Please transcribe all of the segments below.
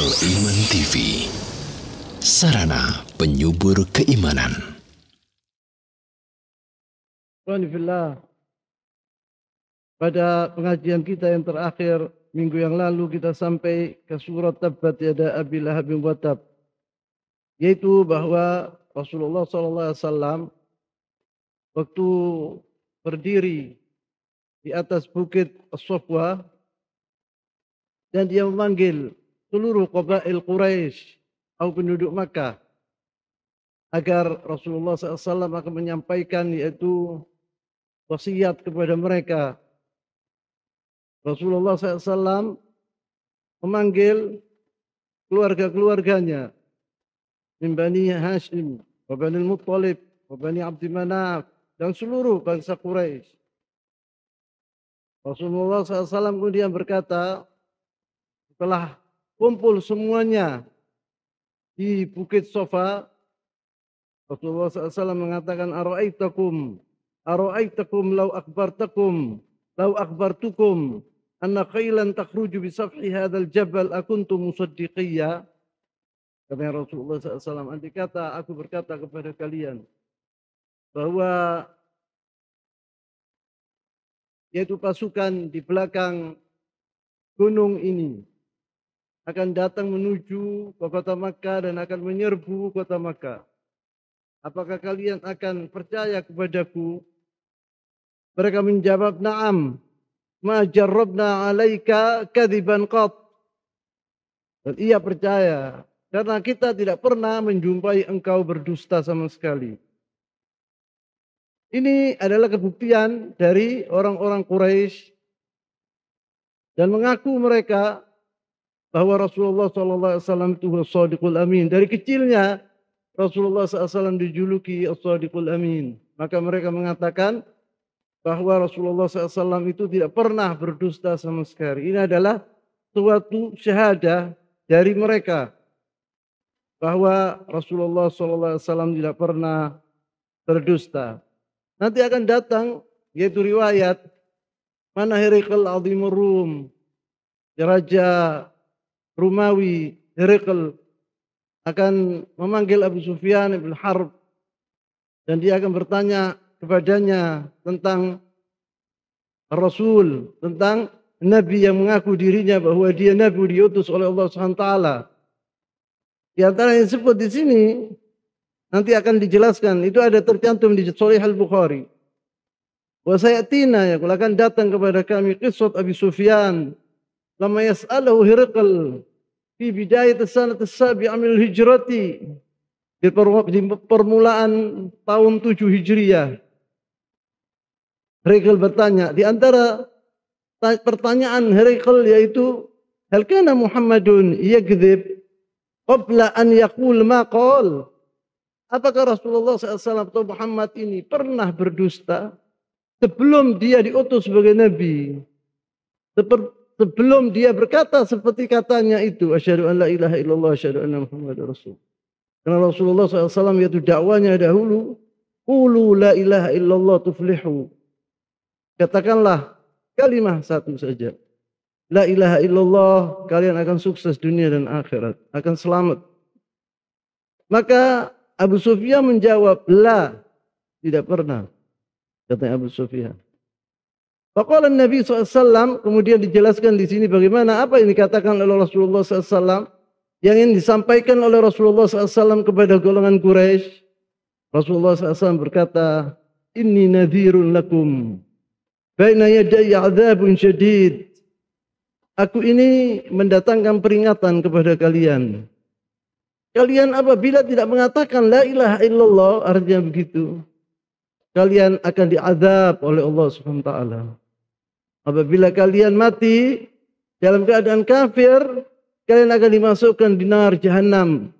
Al Iman TV, sarana penyubur keimanan. Pada pengajian kita yang terakhir minggu yang lalu kita sampai ke surat Tabat Yada Abi Lahab bin Watab. Yaitu bahwa Rasulullah SAW waktu berdiri di atas bukit As-Sofwa dan dia memanggil seluruh qabail Quraisy atau penduduk Makkah agar Rasulullah SAW akan menyampaikan yaitu wasiat kepada mereka. Rasulullah SAW memanggil keluarga-keluarganya min Bani Hashim, wa Bani Muttalib, wa Bani Abdi Manaf, dan seluruh bangsa Quraisy. Rasulullah SAW kemudian berkata, setelah kumpul semuanya di Bukit Sofa. Rasulullah SAW mengatakan, Aro'aitakum, Aro'aitakum lau akbartakum, lau akbartukum, anna khailan takhruju bisafhi hadal jabal akuntu musaddiqiyya. Kami Rasulullah SAW, andai kata aku berkata kepada kalian, bahwa yaitu pasukan di belakang gunung ini akan datang menuju ke kota Makkah dan akan menyerbu kota Makkah. Apakah kalian akan percaya kepadaku? Mereka menjawab, "Na'am." Ma jarrabna 'alaika kadiban qat. Dan ia percaya karena kita tidak pernah menjumpai engkau berdusta sama sekali. Ini adalah kebuktian dari orang-orang Quraisy dan mengaku mereka bahwa Rasulullah SAW itu Sadiqul Amin. Dari kecilnya Rasulullah SAW dijuluki Sadiqul Amin. Maka mereka mengatakan bahwa Rasulullah SAW itu tidak pernah berdusta sama sekali. Ini adalah suatu syahadah dari mereka bahwa Rasulullah SAW tidak pernah berdusta. Nanti akan datang yaitu riwayat mana Herikal Azimur Rum, Raja Rumawi, Herakl akan memanggil Abu Sufyan ibn Harb dan dia akan bertanya kepadanya tentang Rasul, tentang Nabi yang mengaku dirinya bahwa dia Nabi diutus oleh Allah SWT. Di antara yang disebut di sini nanti akan dijelaskan itu ada tercantum di Sahih Al Bukhari. Wa sayatina ya akan datang kepada kami kisah Abi Sufyan lama yas'alahu Hirqal fi bidayat sanat as amil hijrati di permulaan tahun 7 Hijriah. Hegel bertanya, di antara pertanyaan Hegel yaitu hal kana Muhammadun yakdzib qabla an yaqul ma Apakah Rasulullah SAW atau Muhammad ini pernah berdusta sebelum dia diutus sebagai nabi? Sebelum dia berkata seperti katanya itu. asyhadu an la ilaha illallah, asyhadu anna Muhammad Rasul. Karena Rasulullah SAW yaitu dakwanya dahulu. Ulu la ilaha illallah tuflihu. Katakanlah kalimat satu saja. La ilaha illallah, kalian akan sukses dunia dan akhirat, akan selamat. Maka Abu Sufyan menjawab, la, tidak pernah. Kata Abu Sufyan. Faqala Nabi SAW, kemudian dijelaskan di sini bagaimana apa yang dikatakan oleh Rasulullah SAW, yang ingin disampaikan oleh Rasulullah SAW kepada golongan Quraisy. Rasulullah SAW berkata, Inni nadhirun lakum, baina yadai azabun syadid. Aku ini mendatangkan peringatan kepada kalian. Kalian apabila tidak mengatakan la ilaha illallah, artinya begitu. Kalian akan diazab oleh Allah Subhanahu wa taala. Apabila kalian mati dalam keadaan kafir, kalian akan dimasukkan di neraka jahanam.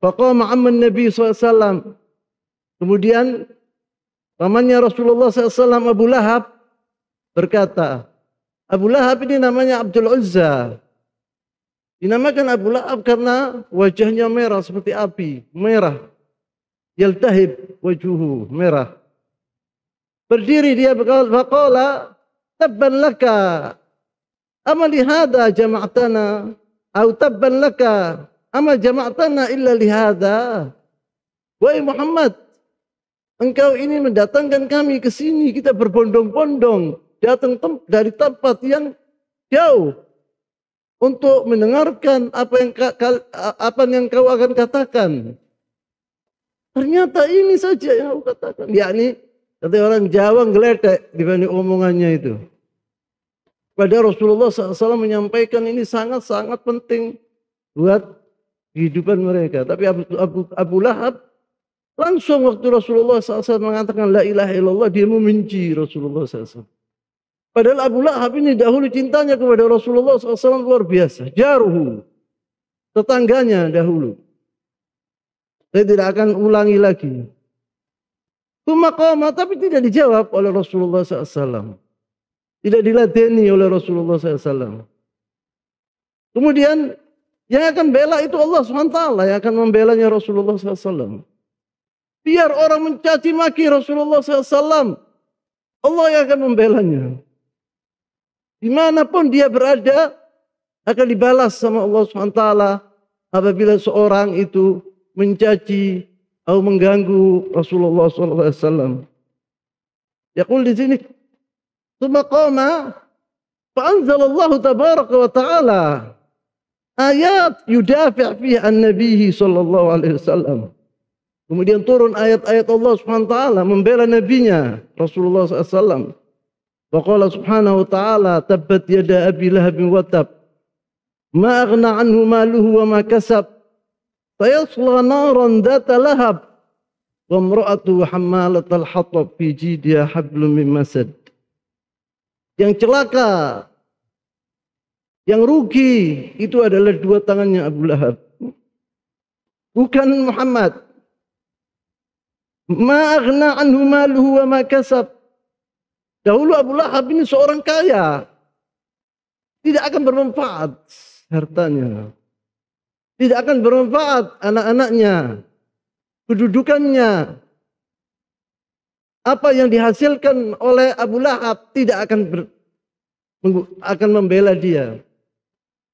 Faqama amman Nabi SAW. Kemudian pamannya Rasulullah SAW Abu Lahab berkata, Abu Lahab ini namanya Abdul Uzza. Dinamakan Abu Lahab karena wajahnya merah seperti api, merah. Yaltahib wajuhu, merah. Berdiri dia berkata, tabban laka amali hada jama'tana au tabban laka amal jama'tana illa lihada. Wahai Muhammad, engkau ini mendatangkan kami ke sini, kita berbondong-bondong datang dari tempat yang jauh untuk mendengarkan apa yang apa yang kau akan katakan. Ternyata ini saja yang kau katakan, yakni Nanti orang Jawa ngeletek dibanding omongannya itu. Padahal Rasulullah SAW menyampaikan ini sangat-sangat penting buat kehidupan mereka. Tapi Abu, Abu, Abu Lahab langsung waktu Rasulullah SAW mengatakan La ilaha illallah dia membenci Rasulullah SAW. Padahal Abu Lahab ini dahulu cintanya kepada Rasulullah SAW luar biasa. Jaruhu. Tetangganya dahulu. Saya tidak akan ulangi lagi. Tumakoma, tapi tidak dijawab oleh Rasulullah SAW. Tidak diladeni oleh Rasulullah SAW. Kemudian yang akan bela itu Allah SWT yang akan membelanya Rasulullah SAW. Biar orang mencaci maki Rasulullah SAW, Allah yang akan membelanya. Dimanapun dia berada, akan dibalas sama Allah SWT apabila seorang itu mencaci atau mengganggu Rasulullah SAW. Yaqul di sini, "Tsumma qama fa anzalallahu tabaraka wa ta'ala ayat yudafi' fi an Nabihi sallallahu alaihi wasallam." Kemudian turun ayat-ayat Allah Subhanahu wa taala membela nabinya Rasulullah SAW. Wa qala subhanahu wa ta'ala tabbat yada abi lahabin wa tab. Ma aghna anhu maluhu wa ma kasab sayasla naran data lahab wa imra'atu hammalatal hatab fi hablum min masad yang celaka yang rugi itu adalah dua tangannya Abu Lahab bukan Muhammad ma aghna anhu maluhu wa ma kasab dahulu Abu Lahab ini seorang kaya tidak akan bermanfaat hartanya tidak akan bermanfaat anak-anaknya, kedudukannya. Apa yang dihasilkan oleh Abu Lahab tidak akan ber, akan membela dia.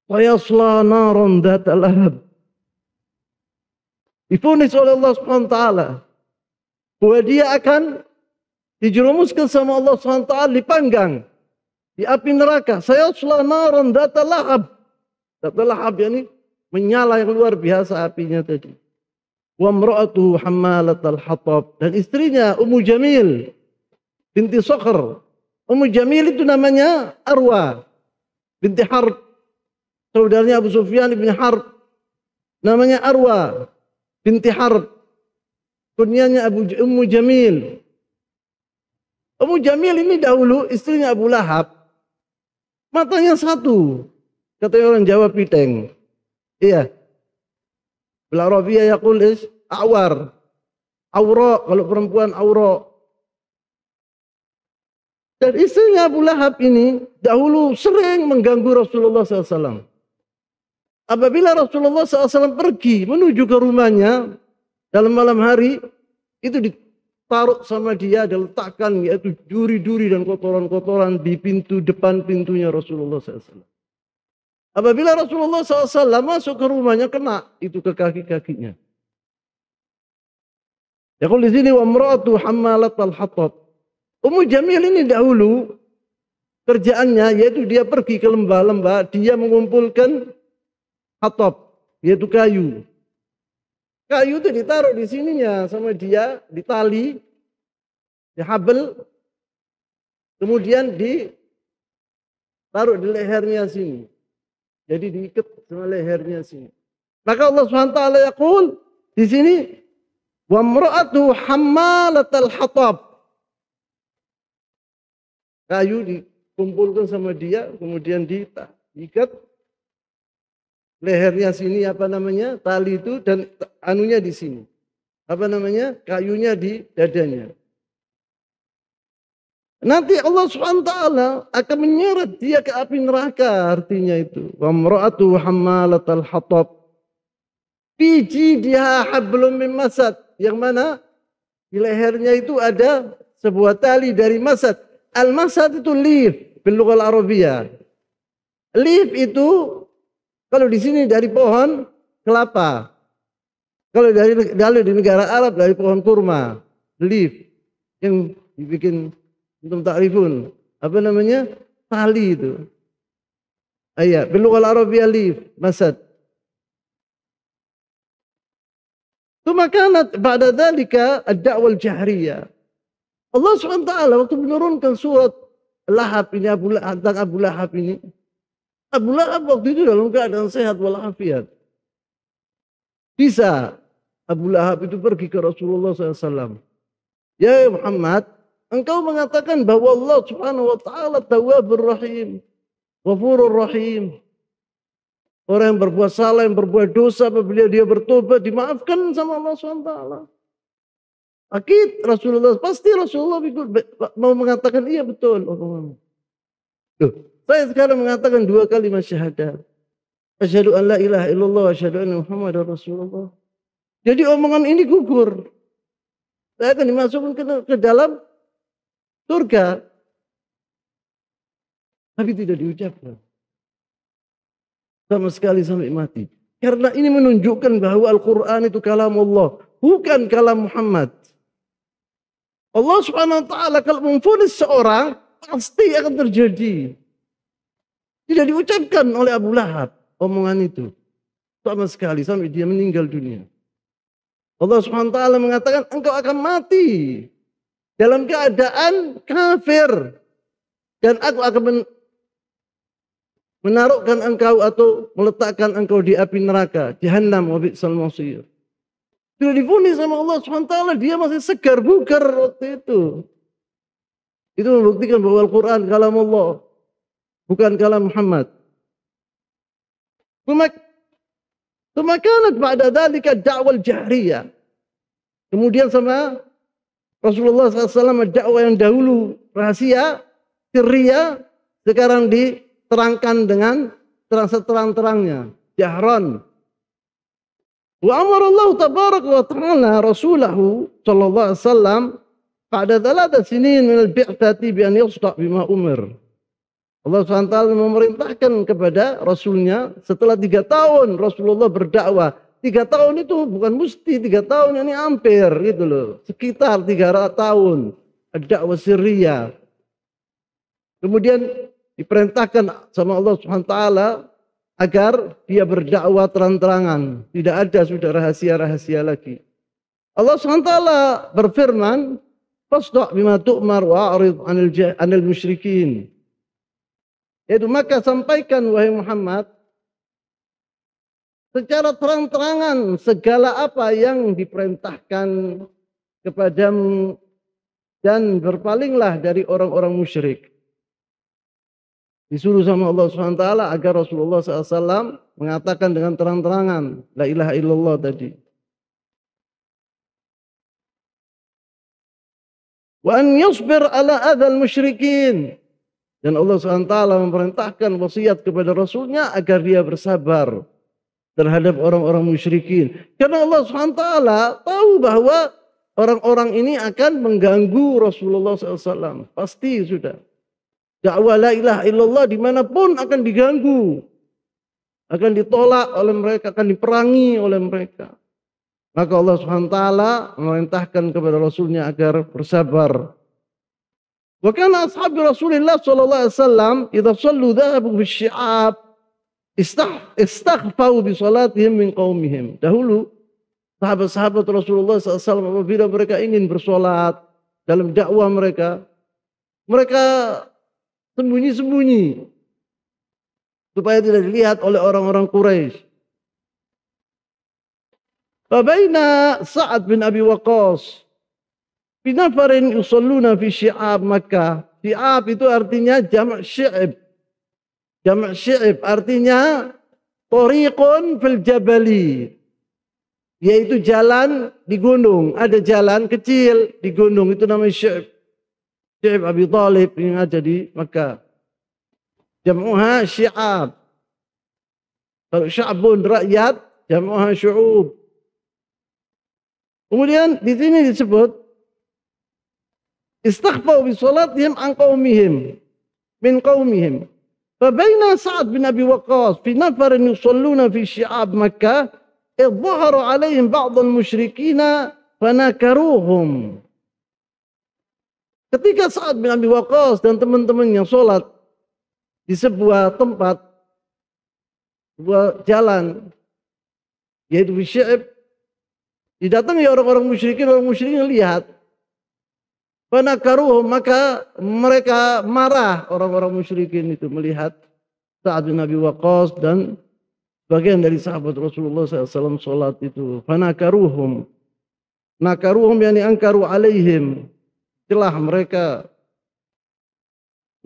Wayasla naron datalahab. Difonis oleh Allah swt bahwa dia akan dijerumuskan sama Allah swt wa taala dipanggang di api neraka. Sayasla naron datalahab. Datalahab ini menyala yang luar biasa apinya tadi. Wa mra'atuhu hammalatal hatab dan istrinya Ummu Jamil binti Sokr. Ummu Jamil itu namanya Arwa binti Harb. Saudaranya Abu Sufyan bin Harb. Namanya Arwa binti Harb. Kunyanya Abu Ummu Jamil. Ummu Jamil ini dahulu istrinya Abu Lahab. Matanya satu. kata orang Jawa piteng. Iya. Belarobia ya kulis awar. Aura kalau perempuan aura. Dan istrinya Abu Lahab ini dahulu sering mengganggu Rasulullah SAW. Apabila Rasulullah SAW pergi menuju ke rumahnya dalam malam hari, itu ditaruh sama dia diletakkan yaitu duri-duri dan kotoran-kotoran di pintu depan pintunya Rasulullah SAW. Apabila Rasulullah SAW masuk ke rumahnya kena itu ke kaki-kakinya. Ya kalau di sini wamratu hamalat al-hatab. Ummu Jamil ini dahulu kerjaannya yaitu dia pergi ke lembah-lembah, dia mengumpulkan hatab, yaitu kayu. Kayu itu ditaruh di sininya sama dia, di tali, di habel, kemudian ditaruh di lehernya sini. Jadi diikat sama lehernya sini. Maka Allah SWT yaqul di sini wa mra'atu hammalatal hatab. Kayu dikumpulkan sama dia kemudian diikat lehernya sini apa namanya tali itu dan anunya di sini apa namanya kayunya di dadanya Nanti Allah SWT akan menyeret dia ke api neraka artinya itu. Wa mra'atu al hatab. Biji dia hablum min masad. Yang mana? Di lehernya itu ada sebuah tali dari masad. Al-masad itu leaf. Bilugal Arabia. Leaf itu kalau di sini dari pohon kelapa. Kalau dari dari di negara Arab dari pohon kurma. Leaf. Yang dibikin Antum ta'rifun. Apa namanya? Tali itu. Ayat. Bilughal Arabiyyah lif masad. Tuma kanat ba'da dhalika ad-da'wal jahriyah. Allah SWT waktu menurunkan surat Lahab ini, Abu Lahab, tentang Abu Lahab ini. Abu Lahab waktu itu dalam keadaan sehat walafiat. Bisa Abu Lahab itu pergi ke Rasulullah SAW. Ya Muhammad, Engkau mengatakan bahwa Allah Subhanahu wa taala tawabur Rahim, Ghafurur Rahim. Orang yang berbuat salah, yang berbuat dosa, apabila dia bertobat dimaafkan sama Allah Subhanahu wa taala. Akid Rasulullah pasti Rasulullah mau mengatakan iya betul. Duh, oh, oh, oh. saya sekarang mengatakan dua kalimat syahadat. Asyhadu an la ilaha illallah wa asyhadu anna Muhammadar Rasulullah. Jadi omongan ini gugur. Saya akan dimasukkan ke, ke dalam surga. Tapi tidak diucapkan. Sama sekali sampai mati. Karena ini menunjukkan bahwa Al-Quran itu kalam Allah. Bukan kalam Muhammad. Allah subhanahu wa ta'ala kalau memfonis seorang, pasti akan terjadi. Tidak diucapkan oleh Abu Lahab omongan itu. Sama sekali sampai dia meninggal dunia. Allah subhanahu wa ta'ala mengatakan, engkau akan mati dalam keadaan kafir dan aku akan men menaruhkan engkau atau meletakkan engkau di api neraka jahannam wa bi'sal masir sudah difonis sama Allah SWT dia masih segar bugar waktu itu itu membuktikan bahwa Al-Quran kalam Allah bukan kalam Muhammad Tumakanat ba'da dhalika da'wal jahriyah kemudian sama Rasulullah SAW dakwah yang dahulu rahasia, sirria, sekarang diterangkan dengan terang seterang-terangnya, jahran. Wa amarallahu tabarak wa ta'ala rasulahu sallallahu alaihi wasallam pada thalatha sinin min al-bi'thati bi an yusda bima umir. Allah SWT memerintahkan kepada Rasulnya setelah tiga tahun Rasulullah berdakwah Tiga tahun itu bukan mesti, tiga tahun ini hampir gitu loh. Sekitar tiga tahun. Dakwah Syria. Kemudian diperintahkan sama Allah Subhanahu wa taala agar dia berdakwah terang-terangan, tidak ada sudah rahasia-rahasia lagi. Allah Subhanahu Taala berfirman, "Fasda' bima tu'mar wa 'anil 'anil musyrikin." Yaitu maka sampaikan wahai Muhammad secara terang-terangan segala apa yang diperintahkan kepadamu dan berpalinglah dari orang-orang musyrik. Disuruh sama Allah SWT agar Rasulullah SAW mengatakan dengan terang-terangan La ilaha illallah tadi. Wa an yusbir ala adhal musyrikin. Dan Allah SWT memerintahkan wasiat kepada Rasulnya agar dia bersabar terhadap orang-orang musyrikin. Karena Allah SWT tahu bahwa orang-orang ini akan mengganggu Rasulullah SAW. Pasti sudah. Dakwah la ilaha illallah dimanapun akan diganggu. Akan ditolak oleh mereka, akan diperangi oleh mereka. Maka Allah SWT memerintahkan kepada Rasulnya agar bersabar. Wa kana ashabi Rasulillah SAW, idha sallu istaghfau bi salatihim min qaumihim. Dahulu sahabat-sahabat Rasulullah SAW apabila mereka ingin bersolat dalam dakwah mereka, mereka sembunyi-sembunyi supaya tidak dilihat oleh orang-orang Quraisy. Fabaina Sa'ad bin Abi Waqqas binafarin yusalluna fi syi'ab Makkah. Syi'ab itu artinya jamak syi'ab. Jamak syi'ib artinya Toriqun fil jabali. Yaitu jalan di gunung. Ada jalan kecil di gunung. Itu namanya syi'ib. Syi'ib Abi Talib yang ada di Mekah. Jam'uha syi'ab. Kalau sya'bun rakyat, jam'uha syu'ub. Kemudian di sini disebut istighfar bi salatihim an qaumihim min qaumihim فبين سعد بن أبي وقاص في نفر يصلون في شعاب مكة إذ ظهر عليهم بعض المشركين Ketika Sa'ad bin Abi Waqqas dan teman-temannya sholat di sebuah tempat, sebuah jalan, yaitu Bisya'ib, didatangi orang-orang musyrikin, orang musyrikin lihat, Panakaruhum maka mereka marah orang-orang musyrikin itu melihat saat Nabi Abi dan bagian dari sahabat Rasulullah SAW sholat itu. Panakaruhum. Nakaruhum yani angkaru alaihim. telah mereka.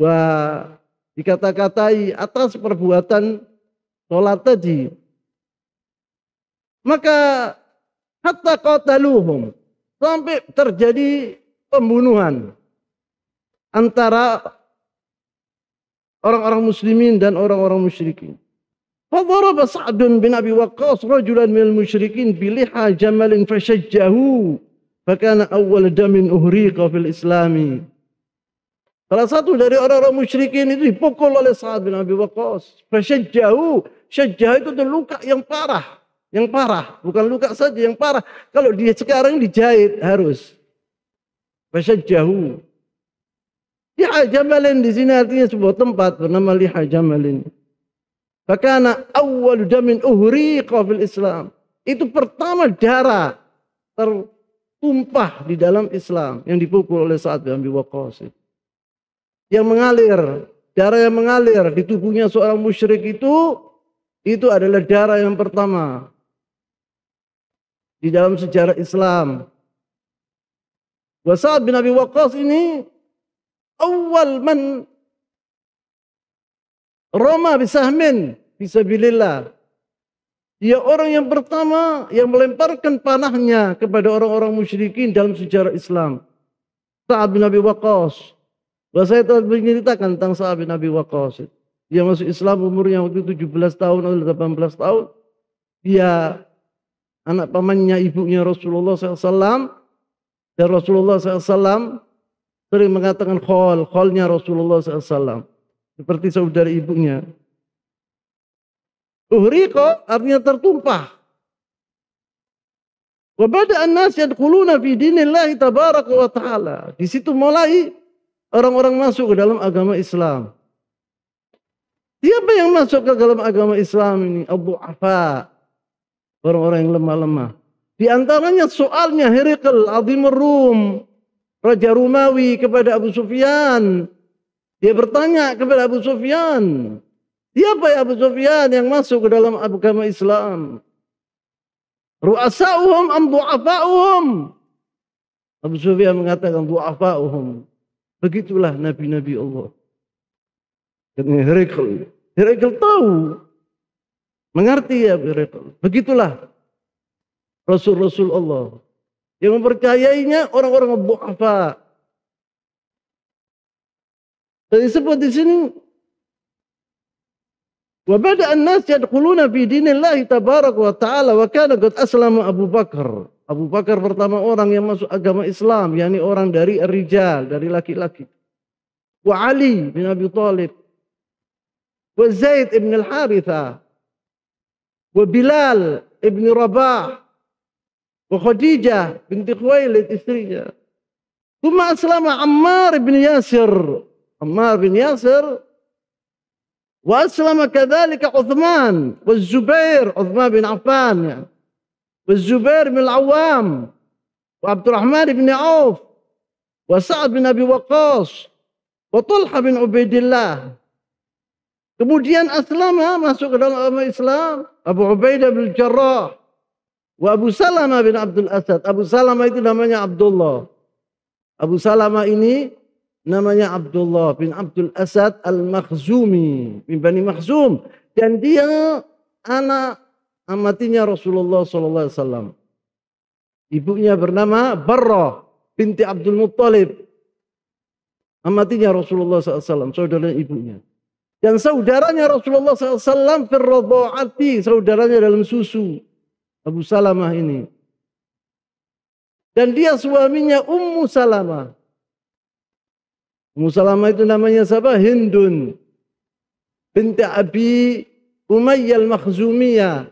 Wah, dikata-katai atas perbuatan sholat tadi. Maka hatta qataluhum. Sampai terjadi pembunuhan antara orang-orang muslimin dan orang-orang musyrikin. Fadharaba Sa'dun bin Abi Waqqas rajulan minal musyrikin biliha jamalin fashajjahu fakana awal damin uhriqa fil islami. Salah satu dari orang-orang musyrikin itu dipukul oleh Sa'ad bin Abi Waqqas. Fashajjahu, syajjah itu luka yang parah. Yang parah, bukan luka saja yang parah. Kalau dia sekarang dijahit harus. Fasajjahu. Liha jamalin di sini artinya sebuah tempat bernama Liha jamalin. Fakana awal damin uhri qafil Islam. Itu pertama darah tertumpah di dalam Islam yang dipukul oleh Sa'ad bin Abi Waqqas. Yang mengalir, darah yang mengalir di tubuhnya seorang musyrik itu itu adalah darah yang pertama di dalam sejarah Islam Wa Sa'ad bin Abi Waqqas ini awal man Roma bisahmin fisabilillah. Ia orang yang pertama yang melemparkan panahnya kepada orang-orang musyrikin dalam sejarah Islam. Sa'ad bin Abi Waqqas. Bahwa saya telah menceritakan tentang Sa'ad bin Abi Waqqas. Dia masuk Islam umurnya waktu 17 tahun atau 18 tahun. Dia anak pamannya ibunya Rasulullah SAW dan Rasulullah SAW sering mengatakan khol, kholnya Rasulullah SAW. Seperti saudara ibunya. Uhriko artinya tertumpah. Wabada an-nas yadkuluna fi dinillahi tabaraka wa ta'ala. Di situ mulai orang-orang masuk ke dalam agama Islam. Siapa yang masuk ke dalam agama Islam ini? Abu Afa. Orang-orang yang lemah-lemah. Di antaranya soalnya Herakl Azimur Rum, Raja Rumawi kepada Abu Sufyan. Dia bertanya kepada Abu Sufyan, siapa ya Abu Sufyan yang masuk ke dalam agama Islam? Ru'asa'uhum am du'afa'uhum? Abu Sufyan mengatakan du'afa'uhum. Begitulah Nabi-Nabi Allah. Ini Herakl. Herakl tahu. Mengerti ya Herakl. Begitulah Rasul-Rasul Allah. Yang mempercayainya orang-orang apa Dan disebut di sini wabada an-nas yadkhuluna fi dinillahi tabarak wa ta'ala wa kana qad aslama Abu Bakar. Abu Bakar pertama orang yang masuk agama Islam, yakni orang dari rijal, dari laki-laki. Wa Ali bin Abi Thalib. Wa Zaid ibn al-Haritha. Wa Bilal ibn Rabah. Wa Khadijah binti Khuwailid istrinya. Kuma aslama Ammar bin Yasir. Ammar bin Yasir wa aslama kadzalika Uthman wa Zubair Uthman bin Affan ya. Wa Zubair bin Al-Awwam wa Abdurrahman bin Auf wa Sa'ad bin Abi Waqqas wa Tulha bin Ubaidillah. Kemudian aslama masuk ke dalam Islam Abu Ubaidah bin Jarrah Wa Abu Salama bin Abdul Asad. Abu Salama itu namanya Abdullah. Abu Salama ini namanya Abdullah bin Abdul Asad Al-Makhzumi bin Bani Makhzum dan dia anak amatinya Rasulullah SAW. Ibunya bernama Barrah binti Abdul Muttalib. Amatinya Rasulullah SAW, saudara ibunya. Dan saudaranya Rasulullah SAW, firradha'ati, saudaranya dalam susu. Abu Salamah ini. Dan dia suaminya Ummu Salamah. Ummu Salamah itu namanya siapa? Hindun. Binti Abi Umayyah al-Makhzumiyah.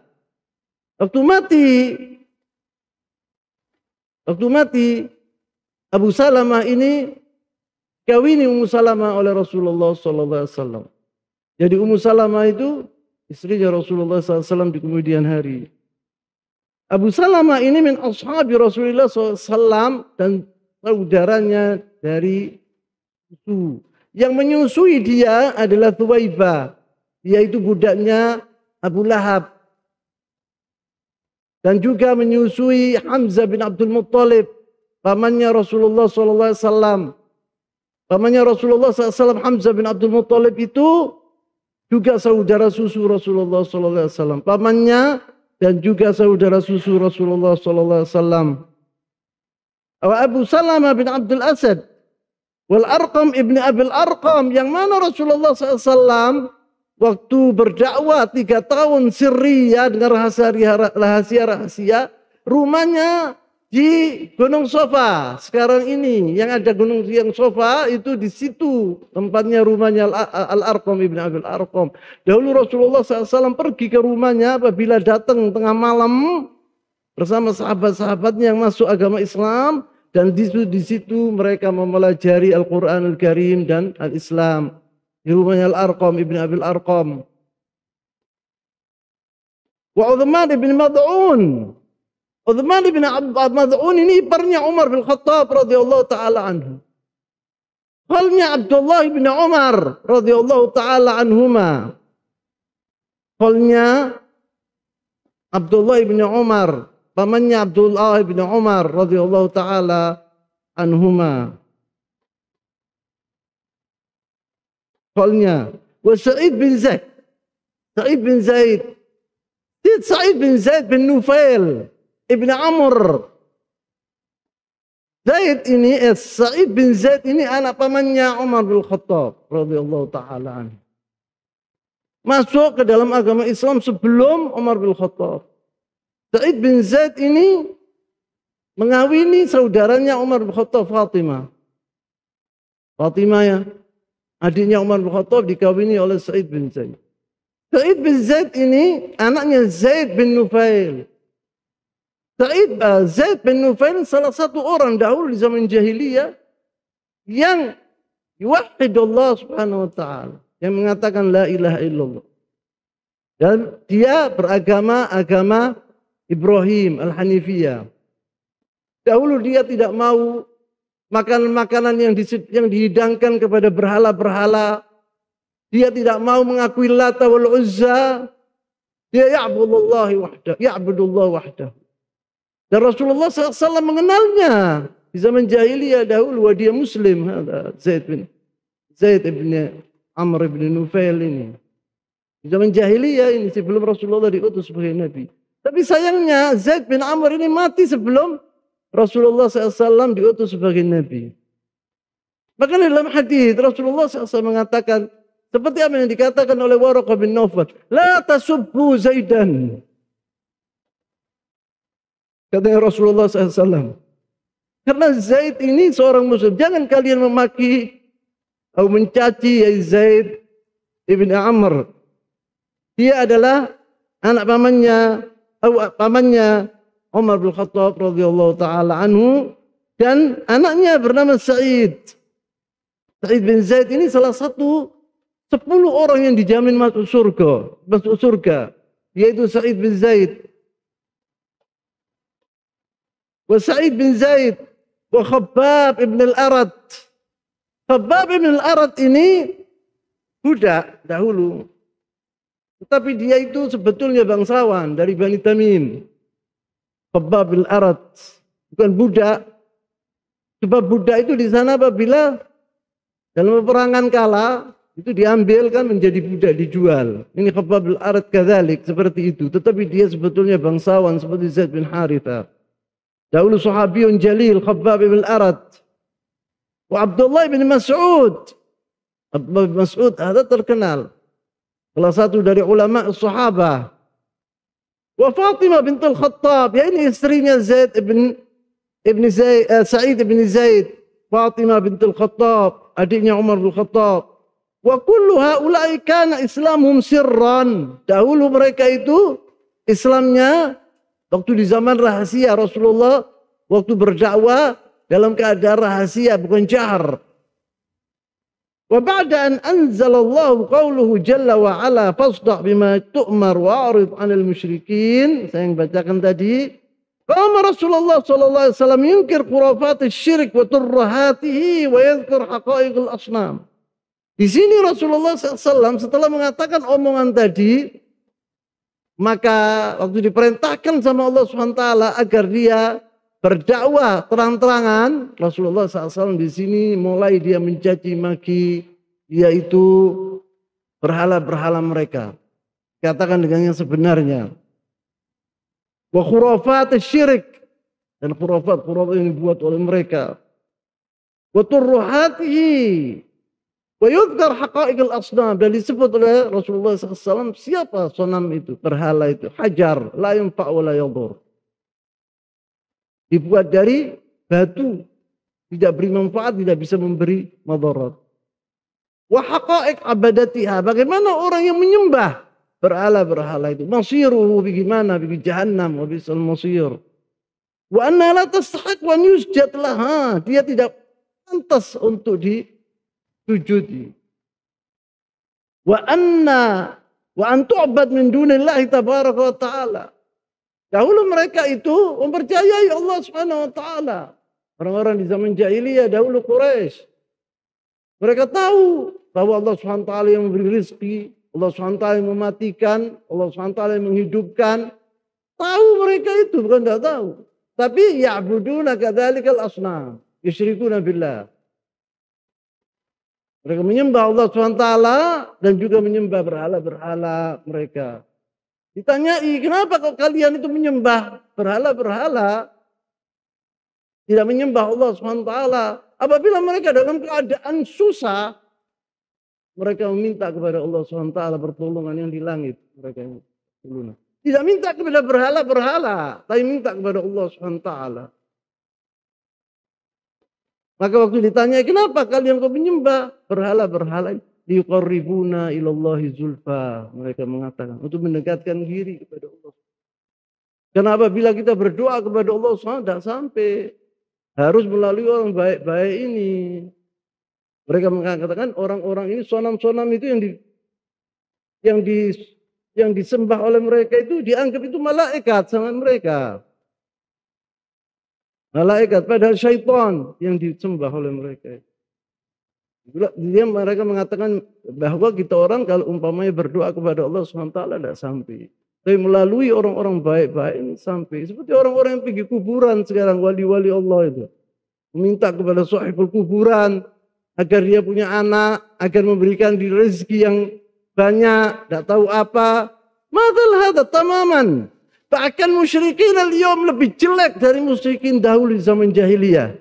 Waktu mati, waktu mati, Abu Salamah ini kawini Ummu Salamah oleh Rasulullah SAW. Jadi Ummu Salamah itu istrinya Rasulullah SAW di kemudian hari. Abu Salama ini min ashabi Rasulullah SAW dan saudaranya dari itu. Yang menyusui dia adalah Thuwaibah, yaitu budaknya Abu Lahab. Dan juga menyusui Hamzah bin Abdul Muttalib, pamannya Rasulullah SAW. Pamannya Rasulullah SAW, Hamzah bin Abdul Muttalib itu juga saudara susu Rasulullah SAW. Pamannya dan juga saudara susu Rasulullah sallallahu alaihi wasallam. Abu Salamah bin Abdul Asad wal Arqam ibni Abil Arqam yang mana Rasulullah SAW waktu berdakwah tiga tahun sirria dengan rahasia rahasia, rahasia rumahnya di Gunung Sofa sekarang ini yang ada Gunung Siang Sofa itu di situ tempatnya rumahnya Al Arqom ibn Abil Arqom. Dahulu Rasulullah SAW pergi ke rumahnya apabila datang tengah malam bersama sahabat-sahabatnya yang masuk agama Islam dan di situ, di situ mereka mempelajari Al Quran Al Karim dan Al Islam di rumahnya Al Arqom ibn Abil Arkom. Wa Uthman ibn Mad'un عثمان بن عباد مذعون ني برني عمر بن الخطاب رضي الله تعالى عنه قال يا عبد الله بن عمر رضي الله تعالى عنهما قال يا عبد الله بن عمر فمن عبد الله بن عمر رضي الله تعالى عنهما قال يا وسعيد بن زيد سعيد بن زيد سعيد بن زيد بن نوفيل Ibn Amr. Zaid ini, eh, Sa'id bin Zaid ini anak pamannya Umar bin Khattab radhiyallahu taala Masuk ke dalam agama Islam sebelum Umar bin Khattab. Sa'id bin Zaid ini mengawini saudaranya Umar bin Khattab Fatimah. Fatimah ya, adiknya Umar bin Khattab dikawini oleh Sa'id bin Zaid. Sa'id bin Zaid ini anaknya Zaid bin Nufail. Sa'id eh, Zaid bin Nufail salah satu orang dahulu di zaman jahiliyah yang Allah subhanahu wa ta'ala. Yang mengatakan la ilaha illallah. Dan dia beragama agama Ibrahim al-Hanifiyah. Dahulu dia tidak mau makanan-makanan yang, di, yang dihidangkan kepada berhala-berhala. Dia tidak mau mengakui Lata wal Uzza. Dia ya'budullahi ya wahdahu ya'budullah wahdahu dan Rasulullah SAW mengenalnya di zaman jahiliyah dahulu dia muslim ada Zaid bin Zaid bin Amr bin Nufail ini. Di zaman jahiliyah ini sebelum Rasulullah diutus sebagai nabi. Tapi sayangnya Zaid bin Amr ini mati sebelum Rasulullah SAW diutus sebagai nabi. Bahkan dalam hadis Rasulullah SAW mengatakan seperti apa yang dikatakan oleh Waraqah bin Nawfal, "La tasubbu Zaidan." Katanya Rasulullah SAW. Karena Zaid ini seorang muslim. Jangan kalian memaki atau mencaci ya Zaid ibn Amr. Dia adalah anak pamannya atau pamannya Umar bin Khattab radhiyallahu taala anhu dan anaknya bernama Said. Said bin Zaid ini salah satu sepuluh orang yang dijamin masuk surga, masuk surga, yaitu Said bin Zaid. وسعيد bin Zaid wa Khabbab ibn al-Arad. Khabbab ibn al-Arad ini budak dahulu. Tetapi dia itu sebetulnya bangsawan dari Bani Tamim. Khabbab bin al-Arad. Bukan budak. Sebab budak itu di sana apabila dalam peperangan kalah itu diambil kan menjadi budak dijual. Ini Khabbab al-Arad kadzalik seperti itu. Tetapi dia sebetulnya bangsawan seperti Zaid bin Harithah. Dahulu sahabiyun jalil Khabbab bin Arad. Wa Abdullah bin Mas'ud. Abdullah bin Mas'ud ada terkenal. Salah satu dari ulama sahabah. Wa Fatimah bint al-Khattab. Ya ini istrinya Zaid ibn, ibn Zaid, uh, Sa'id ibn Zaid. Fatimah bint al-Khattab. Adiknya Umar bin Khattab. Wa kullu haulai kana islamuhum sirran. Dahulu mereka itu Islamnya Waktu di zaman rahasia Rasulullah waktu berjawa dalam keadaan rahasia bukan jahar. Wa ba'da Allah anzalallahu qawluhu jalla wa ala fasda' bima tu'mar wa arif 'anil mushrikin. Saya yang bacakan tadi. Qama Rasulullah sallallahu alaihi wasallam yunkir khurafat asy-syirik wa turrahatihi wa yadhkur al asnam. Di sini Rasulullah SAW setelah mengatakan omongan tadi, maka waktu diperintahkan sama Allah SWT agar dia berdakwah terang-terangan, Rasulullah SAW di sini mulai dia mencaci maki yaitu berhala-berhala mereka. Katakan dengan yang sebenarnya. Wa khurafat syirik dan khurafat khurafat yang dibuat oleh mereka. Wa turruhatihi Wa yudhkar haqa'iqil asnam dan disebut oleh Rasulullah SAW siapa sonam itu, berhala itu, hajar, la yunfa' wa la yadur. Dibuat dari batu, tidak beri manfaat, tidak bisa memberi madarat. Wa haqa'iq abadatiha, bagaimana orang yang menyembah berhala-berhala itu. Masiruhu bagaimana, bagi jahannam, wa bisal masir. Wa anna la tastahiq wa yusjad laha. Dia tidak pantas untuk di sujudi. Wa anna wa abad min dunillahi tabaraka wa ta'ala. Dahulu mereka itu mempercayai Allah Subhanahu wa taala. Orang-orang di zaman jahiliyah dahulu Quraisy. Mereka tahu bahwa Allah Subhanahu wa taala yang memberi rezeki, Allah Subhanahu wa taala yang mematikan, Allah Subhanahu wa taala yang menghidupkan. Tahu mereka itu bukan tidak tahu. Tapi ya'buduna kadhalikal asnam, yusyrikuna billah. Mereka menyembah Allah SWT dan juga menyembah berhala-berhala mereka. Ditanyai, kenapa kok kalian itu menyembah berhala-berhala? Tidak menyembah Allah SWT. Apabila mereka dalam keadaan susah, mereka meminta kepada Allah SWT pertolongan yang di langit. Mereka yang Tidak minta kepada berhala-berhala, tapi minta kepada Allah SWT. Maka waktu ditanya, kenapa kalian kau menyembah berhala-berhala Yukarribuna ilallahi zulfa. Mereka mengatakan untuk mendekatkan diri kepada Allah. Kenapa bila kita berdoa kepada Allah tidak sampai. Harus melalui orang baik-baik ini. Mereka mengatakan orang-orang ini sonam-sonam itu yang di yang di yang disembah oleh mereka itu dianggap itu malaikat sama mereka malaikat padahal syaitan yang disembah oleh mereka dia mereka mengatakan bahwa kita orang kalau umpamanya berdoa kepada Allah SWT tidak sampai. Tapi melalui orang-orang baik-baik sampai. Seperti orang-orang yang pergi kuburan sekarang, wali-wali Allah itu. Meminta kepada sahibul kuburan agar dia punya anak, agar memberikan di rezeki yang banyak, tidak tahu apa. Matal hada tamaman. Bahkan musyrikin al-yom lebih jelek dari musyrikin dahulu di zaman jahiliyah.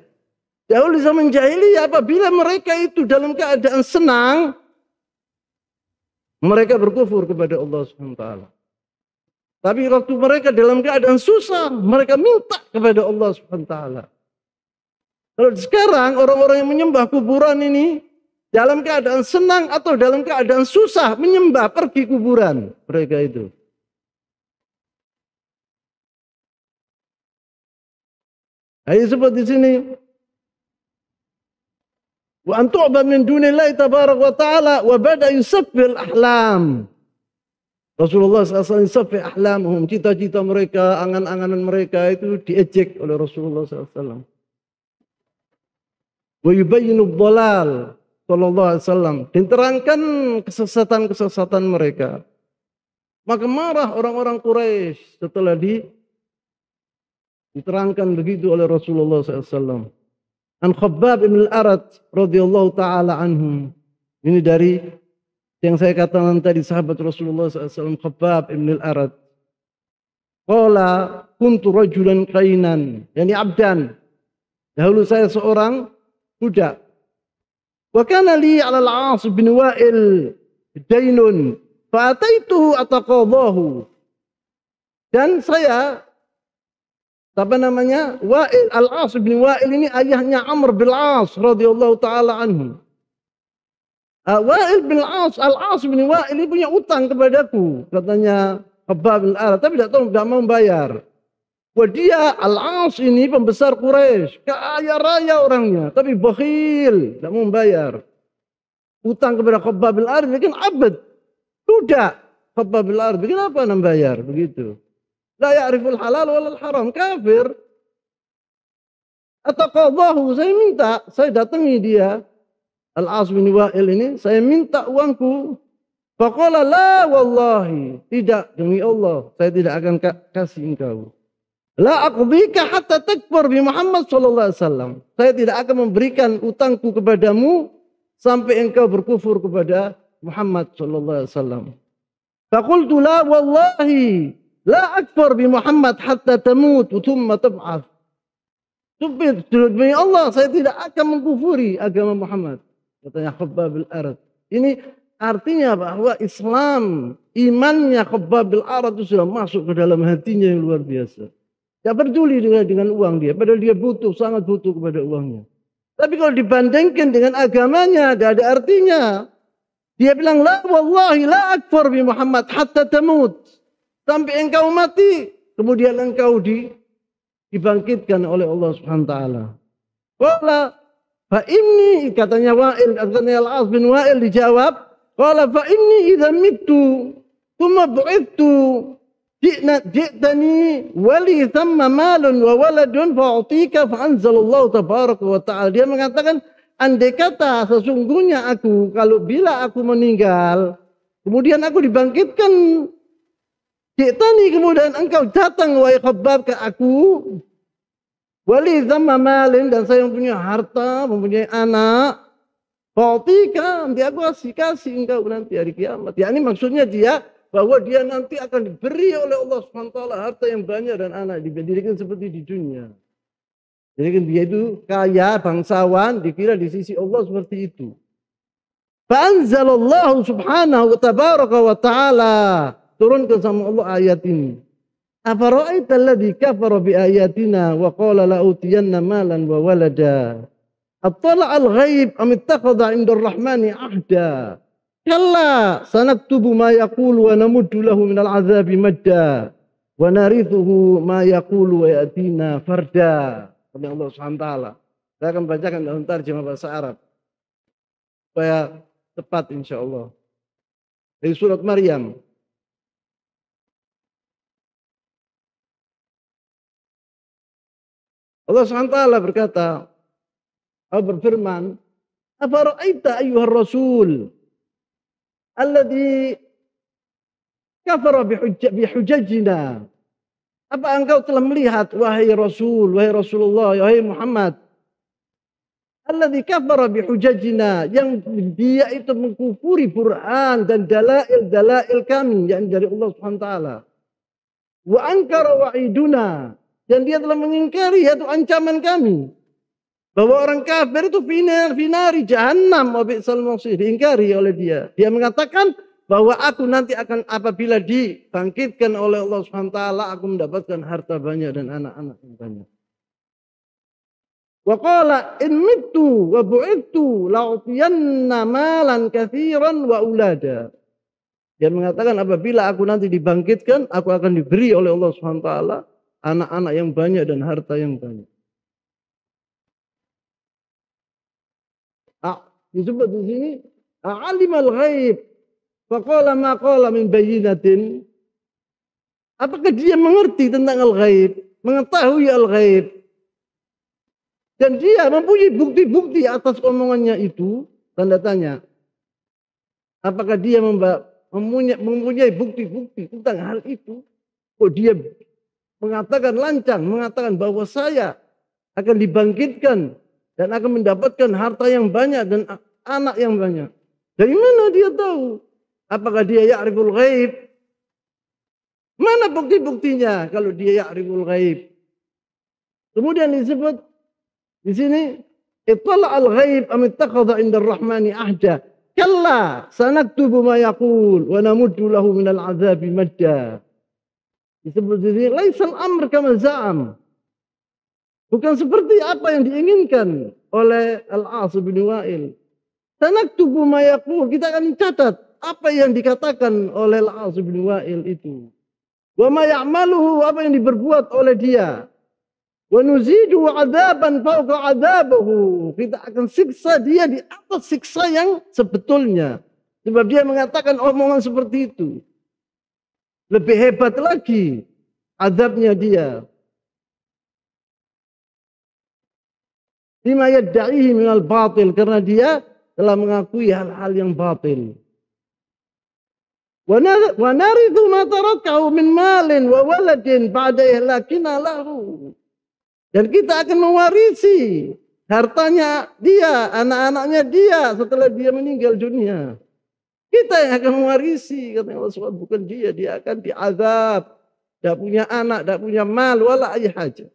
Dahulu di zaman jahiliyah apabila mereka itu dalam keadaan senang, mereka berkufur kepada Allah Subhanahu wa taala. Tapi waktu mereka dalam keadaan susah, mereka minta kepada Allah Subhanahu wa taala. Kalau sekarang orang-orang yang menyembah kuburan ini dalam keadaan senang atau dalam keadaan susah menyembah pergi kuburan mereka itu. Ayat seperti sini. Wa antu'ba min dunillahi tabarak wa ta'ala wa bada yusabbir ahlam. Rasulullah SAW yusabbir ahlamhum. Cita-cita mereka, angan-anganan mereka itu diejek oleh Rasulullah SAW. Wa yubayinu dhalal. Sallallahu Alaihi Wasallam. Diterangkan kesesatan-kesesatan mereka. Maka marah orang-orang Quraisy setelah di Diterangkan begitu oleh Rasulullah SAW. An Khabbab ibn al-Arad radhiyallahu taala anhu Ini dari yang saya katakan tadi sahabat Rasulullah SAW Khabbab ibn al-Arad. Qala kuntu rajulan kainan, yani abdan. Dahulu saya seorang budak. Wa kana li 'ala al-'As bin Wa'il dainun fa ataituhu ataqadahu. Dan saya apa namanya? Wa'il Al-As bin Wa'il ini ayahnya Amr bin As radhiyallahu taala anhu. Uh, Wa'il bin As, Al-As bin Wa'il ini punya utang kepadaku, katanya Habab bin Al tapi tidak tahu tidak mau bayar. Wah dia Al-As ini pembesar Quraisy, kaya raya orangnya, tapi bakhil, tidak mau bayar Utang kepada Khabbab bin Al bikin abad. Tidak. Khabbab bin Al bikin apa bayar Begitu. La ya'riful halal wal haram. Kafir. Atau Ataqadahu. Saya minta. Saya datangi dia. Al-As bin Wa'il ini. Saya minta uangku. Faqala la wallahi. Tidak demi Allah. Saya tidak akan kasih engkau. La aqdika hatta takfur bi Muhammad sallallahu alaihi wasallam. Saya tidak akan memberikan utangku kepadamu sampai engkau berkufur kepada Muhammad sallallahu alaihi wasallam. Faqultu la wallahi La akbar bi Muhammad hatta tamut thumma tub'ats. Demi Allah saya tidak akan mengkufuri agama Muhammad. Katanya Khabbab al-Arad. Ini artinya bahwa Islam, imannya Khabbab al-Arad itu sudah masuk ke dalam hatinya yang luar biasa. Tidak peduli dengan, dengan uang dia. Padahal dia butuh, sangat butuh kepada uangnya. Tapi kalau dibandingkan dengan agamanya, tidak ada artinya. Dia bilang, la wallahi la akbar bi Muhammad hatta tamut sampai engkau mati kemudian engkau di dibangkitkan oleh Allah Subhanahu wa taala. Qala fa inni katanya Wa'il katanya Al-As bin Wa'il dijawab, qala fa inni idza mittu thumma bu'ithtu ji'na ji'tani wali thamma malun wa waladun fa'atika fa'anzalallahu tabaraka wa ta'ala. Dia mengatakan andai kata sesungguhnya aku kalau bila aku meninggal kemudian aku dibangkitkan Ji'tani kemudian engkau datang wahai khabbab ke aku. Wali zamma malin dan saya mempunyai harta, mempunyai anak. Kautika nanti aku kasih kasih engkau nanti hari kiamat. Ya ini maksudnya dia bahwa dia nanti akan diberi oleh Allah SWT harta yang banyak dan anak dijadikan seperti di dunia. Jadi dia itu kaya, bangsawan, dikira di sisi Allah seperti itu. Fa'anzalallahu subhanahu wa tabaraka wa ta'ala turunkan sama Allah ayat ini. Afara'aita alladhi kafara bi ayatina wa qala la'utiyanna malan wa walada. Attala al-ghaib am ittakhadha 'inda ar-rahmani ahda. Kalla sanaktubu ma yaqulu wa namuddu lahu min al-'adhabi madda wa narithuhu ma yaqulu wa yatina farda. Kami Allah Subhanahu wa taala. Saya akan bacakan dalam terjemah bahasa Arab supaya tepat insyaallah. Dari surat Maryam Allah SWT berkata, Allah berfirman, Afara'aita ayyuhar rasul alladhi kafara bihujajina. Apa engkau telah melihat, wahai Rasul, wahai Rasulullah, wahai Muhammad. Alladhi kafara bihujajina. Yang dia itu mengkufuri Quran dan dalail-dalail kami. Yang dari Allah SWT. Wa angkara wa'iduna dan dia telah mengingkari yaitu ancaman kami. Bahwa orang kafir itu final, finari jahanam, wa diingkari oleh dia. Dia mengatakan bahwa aku nanti akan apabila dibangkitkan oleh Allah swt, aku mendapatkan harta banyak dan anak-anak yang banyak. Wa inmitu in mittu wa bu'ittu la'tiyanna malan kathiran wa ulada. Dia mengatakan apabila aku nanti dibangkitkan aku akan diberi oleh Allah swt anak-anak yang banyak dan harta yang banyak. Ah, disebut di sini alim al ghaib. Faqala ma qala min bayyinatin. Apakah dia mengerti tentang al ghaib? Mengetahui al ghaib? Dan dia mempunyai bukti-bukti atas omongannya itu, tanda tanya. Apakah dia mempunyai bukti-bukti tentang hal itu? Kok dia mengatakan lancang, mengatakan bahwa saya akan dibangkitkan dan akan mendapatkan harta yang banyak dan anak yang banyak. Dari mana dia tahu? Apakah dia ya'riful ghaib? Mana bukti-buktinya kalau dia ya'riful ghaib? Kemudian disebut di sini ittala al-ghaib am ittakhadha inda rahmani ahda. Kalla sanaktubu ma yaqul wa namuddu lahu min al azabi madda. Disebut di sini laisal amr kama za'am. Bukan seperti apa yang diinginkan oleh Al-As bin Wa'il. Tanak tubuh yaqul, kita akan catat apa yang dikatakan oleh Al-As bin Wa'il itu. Wa ma apa yang diperbuat oleh dia. Wa nuzidu adaban fawqa adabahu. Kita akan siksa dia di atas siksa yang sebetulnya. Sebab dia mengatakan omongan seperti itu. Lebih hebat lagi azabnya dia. Bima yadda'ihi minal batil. Karena dia telah mengakui hal-hal yang batil. Wa narithu ma tarakau min malin wa waladin ba'da ihlakina lahu. Dan kita akan mewarisi hartanya dia, anak-anaknya dia setelah dia meninggal dunia. Kita yang akan mewarisi. Kata Allah SWT, bukan dia. Dia akan diazab. Tidak punya anak, tidak punya mal, walau ayah saja.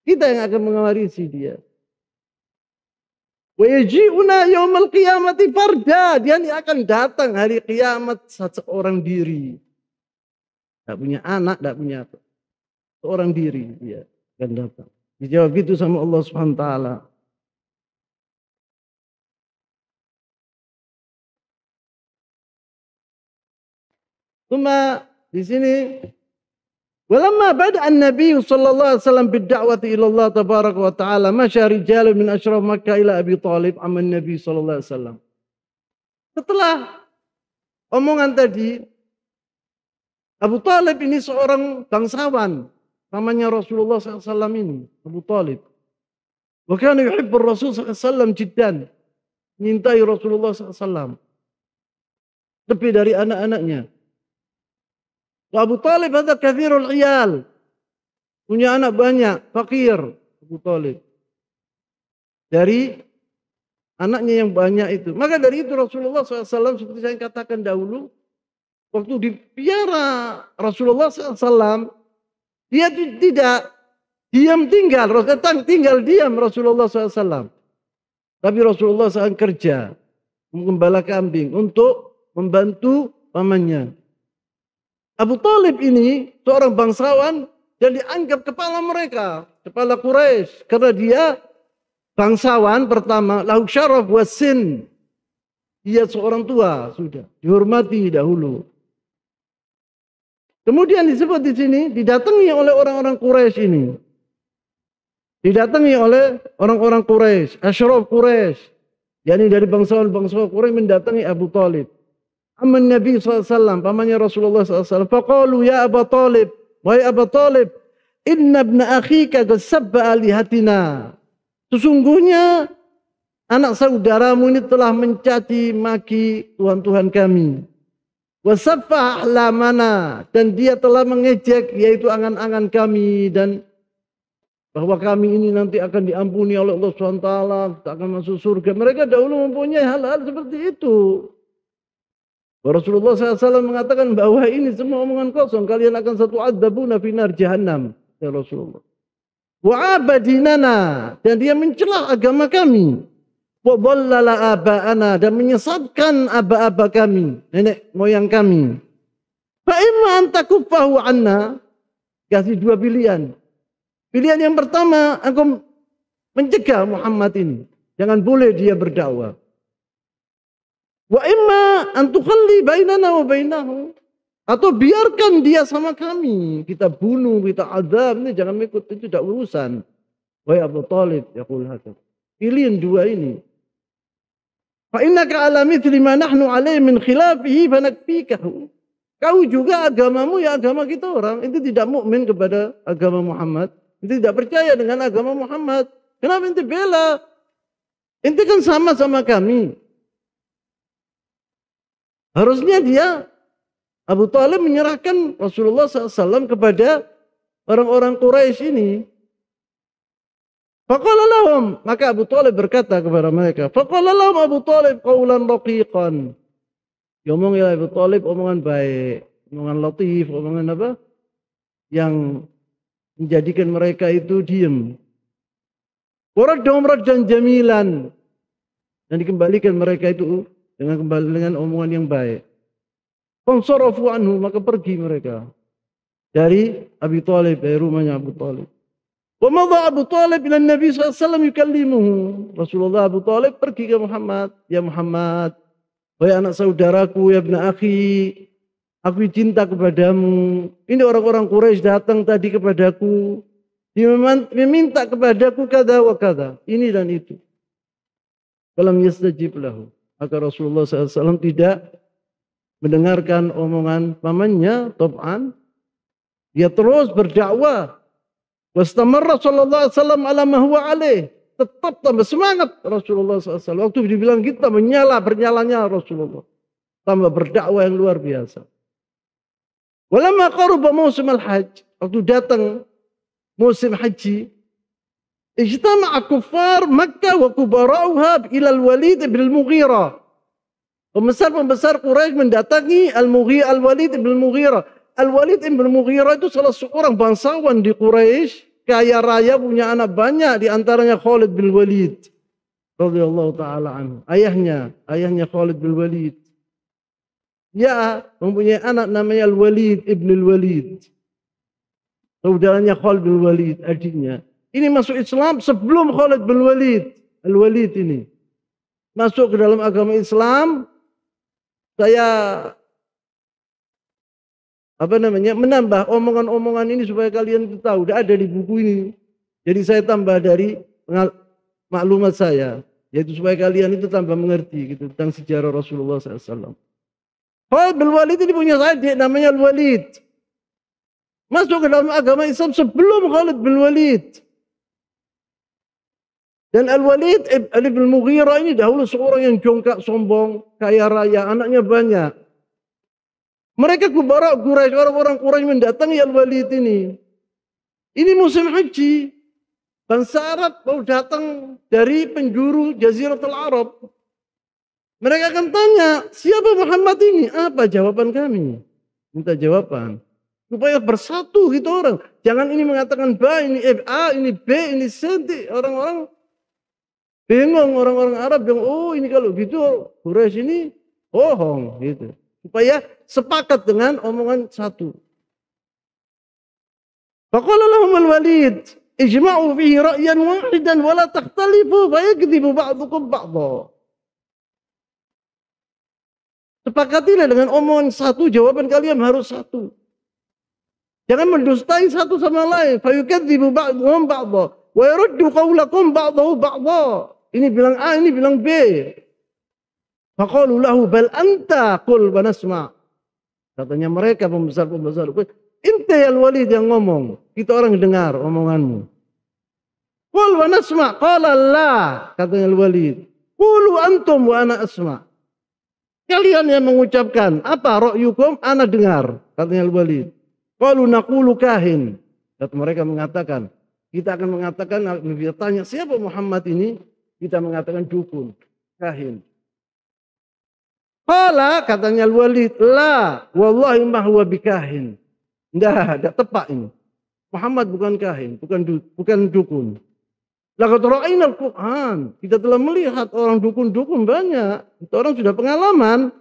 Kita yang akan mewarisi dia. Wa yaji'una yaumal qiyamati farda. Dia ini akan datang hari kiamat satu orang diri. Tidak punya anak, tidak punya apa. Seorang diri dia akan datang. Dijawab itu sama Allah Subhanahu wa taala. Cuma di sini Walamma bada an sallallahu alaihi wasallam bid-da'wati ila Allah tabarak wa ta'ala masya rijal min asyraf Makkah ila Abi Thalib amman nabi sallallahu alaihi wasallam. Setelah omongan tadi Abu Thalib ini seorang bangsawan namanya Rasulullah SAW ini Abu Thalib. Wa kana yuhibbu Rasul SAW jiddan. Mintai Rasulullah wasallam Lebih dari anak-anaknya. Abu Talib ada kathirul iyal. Punya anak banyak, fakir Abu Talib. Dari anaknya yang banyak itu. Maka dari itu Rasulullah SAW seperti saya katakan dahulu. Waktu di piara Rasulullah SAW. Dia tidak diam tinggal. Rasulullah tinggal diam Rasulullah SAW. Tapi Rasulullah SAW kerja. Menggembala kambing untuk membantu pamannya. Abu Talib ini seorang bangsawan dan dianggap kepala mereka, kepala Quraisy karena dia bangsawan pertama, lahu syaraf wasin. Dia seorang tua sudah, dihormati dahulu. Kemudian disebut di sini didatangi oleh orang-orang Quraisy ini. Didatangi oleh orang-orang Quraisy, ashraf Quraisy. yani dari bangsawan-bangsawan Quraisy mendatangi Abu Talib. Amman Nabi SAW, pamannya Rasulullah SAW. Faqalu ya Aba Talib, wahai Aba Talib, inna abna akhika gasabba alihatina. Sesungguhnya anak saudaramu ini telah mencaci maki Tuhan-Tuhan kami. Wasabba ahlamana dan dia telah mengejek yaitu angan-angan kami dan bahwa kami ini nanti akan diampuni oleh Allah SWT, kita akan masuk surga. Mereka dahulu mempunyai hal-hal seperti itu. Rasulullah SAW mengatakan bahwa ini semua omongan kosong. Kalian akan satu adabuna finar jahannam. Ya Rasulullah. Wa abadinana. Dan dia mencela agama kami. Wa dhallala aba'ana. Dan menyesatkan aba-aba kami. Nenek moyang kami. Fa imma antakuffahu anna. Kasih dua pilihan. Pilihan yang pertama, engkau mencegah Muhammad ini. Jangan boleh dia berdakwah. Wa imma an bainana wa bainahu. Atau biarkan dia sama kami. Kita bunuh, kita azab. Ini jangan ikut, itu tidak urusan. Wahai Abu Talib, yaqul hadha. pilihan dua ini. Fa innaka ala mithli ma nahnu alaihi min khilafihi fanakfikahu. Kau juga agamamu ya agama kita orang. Itu tidak mukmin kepada agama Muhammad. Itu tidak percaya dengan agama Muhammad. Kenapa inti bela? inti kan sama sama kami. Harusnya dia Abu Talib menyerahkan Rasulullah SAW kepada orang-orang Quraisy ini. Fakolalahum maka Abu Talib berkata kepada mereka, Fakolalahum Abu Talib kaulan raqiqan. Ngomong ya Abu Talib omongan baik, omongan latif, omongan apa? Yang menjadikan mereka itu diam. domrat dong jamilan. Dan dikembalikan mereka itu dengan kembali dengan omongan yang baik. Konsorofu anhu maka pergi mereka dari Abi Thalib dari rumahnya Abu Thalib. Wa Abu Thalib ila Nabi sallallahu yukalimu Rasulullah Abu Thalib pergi ke Muhammad, ya Muhammad, wahai anak saudaraku, ya ibn akhi, aku cinta kepadamu. Ini orang-orang Quraisy datang tadi kepadaku, dia meminta kepadaku kada wa kada, ini dan itu. Kalau yastajib lahu. Maka Rasulullah SAW tidak mendengarkan omongan pamannya, Tob'an. Dia terus berdakwah. Wastamarra sallallahu alaihi wasallam ala alaih. Tetap tambah semangat Rasulullah SAW. Waktu dibilang kita menyala, bernyalanya Rasulullah. Tambah berdakwah yang luar biasa. Walamma qaruba musim al-hajj. Waktu datang musim haji, اجتمع كفار مكة وكبراؤها إلى الوليد بن المغيرة Pembesar-pembesar Quraisy mendatangi Al-Mughirah Al-Walid bin Mughirah. Al-Walid bin Mughirah itu salah seorang bangsawan di Quraisy, kaya raya punya anak banyak di antaranya Khalid bin Walid radhiyallahu taala anhu. Ayahnya, ayahnya Khalid bin Walid. Ya, mempunyai anak namanya Al-Walid ibn Al-Walid. Saudaranya Khalid bin Walid, adiknya. Ini masuk Islam sebelum Khalid bin Walid. Al-Walid ini. Masuk ke dalam agama Islam. Saya apa namanya menambah omongan-omongan ini supaya kalian tahu. Tidak ada di buku ini. Jadi saya tambah dari maklumat saya. Yaitu supaya kalian itu tambah mengerti gitu, tentang sejarah Rasulullah SAW. Khalid bin Walid ini punya adik namanya Al-Walid. Masuk ke dalam agama Islam sebelum Khalid bin Walid. Dan Al-Walid Ibn Mughira ini dahulu seorang yang jongkak, sombong, kaya raya, anaknya banyak. Mereka kubara Quraisy, orang-orang Quraisy mendatangi Al-Walid ini. Ini musim haji. Bangsa Arab mau datang dari penjuru Jaziratul Arab. Mereka akan tanya, siapa Muhammad ini? Apa jawaban kami? Minta jawaban. Supaya bersatu gitu orang. Jangan ini mengatakan B, ini F, eh, A, ini B, ini C. Orang-orang Bingung orang-orang Arab dong, oh ini kalau gitu Quraisy ini bohong gitu. Supaya sepakat dengan omongan satu. Faqala al-Walid, ijma'u fihi ra'yan wahidan wa la takhtalifu fa ba'dukum ba'dha. Sepakatilah dengan omongan satu, jawaban kalian harus satu. Jangan mendustai satu sama lain. Fa yukadzibu ba'dhum ba'dha wa yaruddu qawlakum ba'dahu ba'dha. Ini bilang A, ini bilang B. Fakolulahu bel anta kul banasma. Katanya mereka pembesar-pembesar. Ente yang walid yang ngomong. Kita orang dengar omonganmu. Kul banasma, Kala Allah. Katanya al walid. antum wa ana asma. Kalian yang mengucapkan. Apa ro'yukum? anak dengar. Katanya al walid. nakulu kahin. Kata mereka mengatakan. Kita akan mengatakan. Nabi tanya siapa Muhammad ini? kita mengatakan dukun, kahin. Pala katanya Walid, la wallahi ma huwa bikahin. Enggak, enggak tepat ini. Muhammad bukan kahin, bukan du, bukan dukun. Laqad ra'ainal Qur'an. Kita telah melihat orang dukun-dukun banyak. Itu orang sudah pengalaman.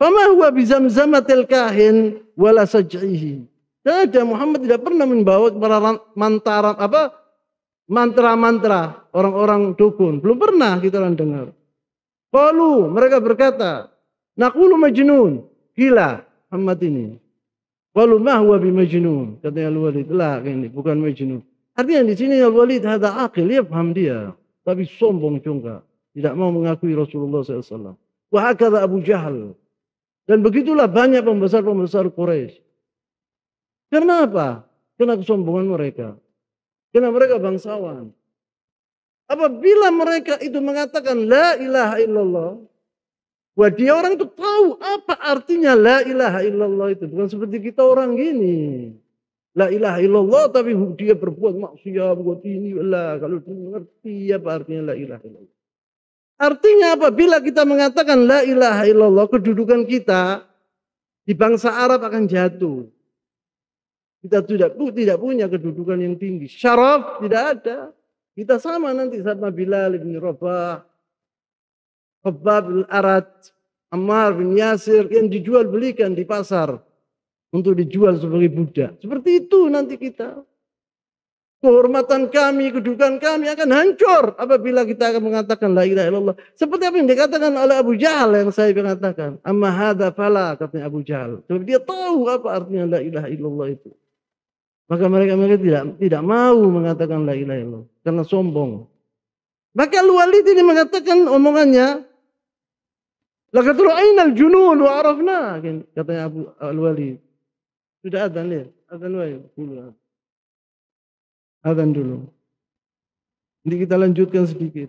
Fama huwa bizamzamatil kahin wala saj'ihi. Tidak, Muhammad tidak pernah membawa para mantaran apa mantra-mantra orang-orang dukun. Belum pernah kita orang dengar. Walau mereka berkata, Nakulu majnun, gila Muhammad ini. Walau mahwa huwa majnun, katanya Al-Walid, lah ini bukan majnun. Artinya di sini Al-Walid ada akil, ya paham dia. Tapi sombong juga. Tidak mau mengakui Rasulullah SAW. Wahakadha Abu Jahal. Dan begitulah banyak pembesar-pembesar Quraisy. Karena apa? Karena kesombongan mereka karena mereka bangsawan. Apabila mereka itu mengatakan la ilaha illallah, wah dia orang itu tahu apa artinya la ilaha illallah itu. Bukan seperti kita orang gini. La ilaha illallah tapi dia berbuat maksiat, buat ini, lah. Kalau dia mengerti apa artinya la ilaha illallah. Artinya apabila kita mengatakan la ilaha illallah, kedudukan kita di bangsa Arab akan jatuh. Kita tidak tidak punya kedudukan yang tinggi. Syaraf tidak ada. Kita sama nanti sama Bilal bin Rabah, Khabbab bin Arat, Ammar bin Yasir yang dijual belikan di pasar untuk dijual sebagai budak. Seperti itu nanti kita. Kehormatan kami, kedudukan kami akan hancur apabila kita akan mengatakan la ilaha illallah. Seperti apa yang dikatakan oleh Abu Jahal yang saya katakan. Amma hadha fala katanya Abu Jahal. Sebab dia tahu apa artinya la ilaha illallah itu. Maka mereka-mereka tidak tidak mau mengatakan la ilaha illallah karena sombong. Maka Al-Walid ini mengatakan omongannya Laqad ainal junun wa arafna kan katanya Abu Al-Walid. Sudah adzan lihat, adzan dulu. Adzan dulu. Jadi kita lanjutkan sedikit.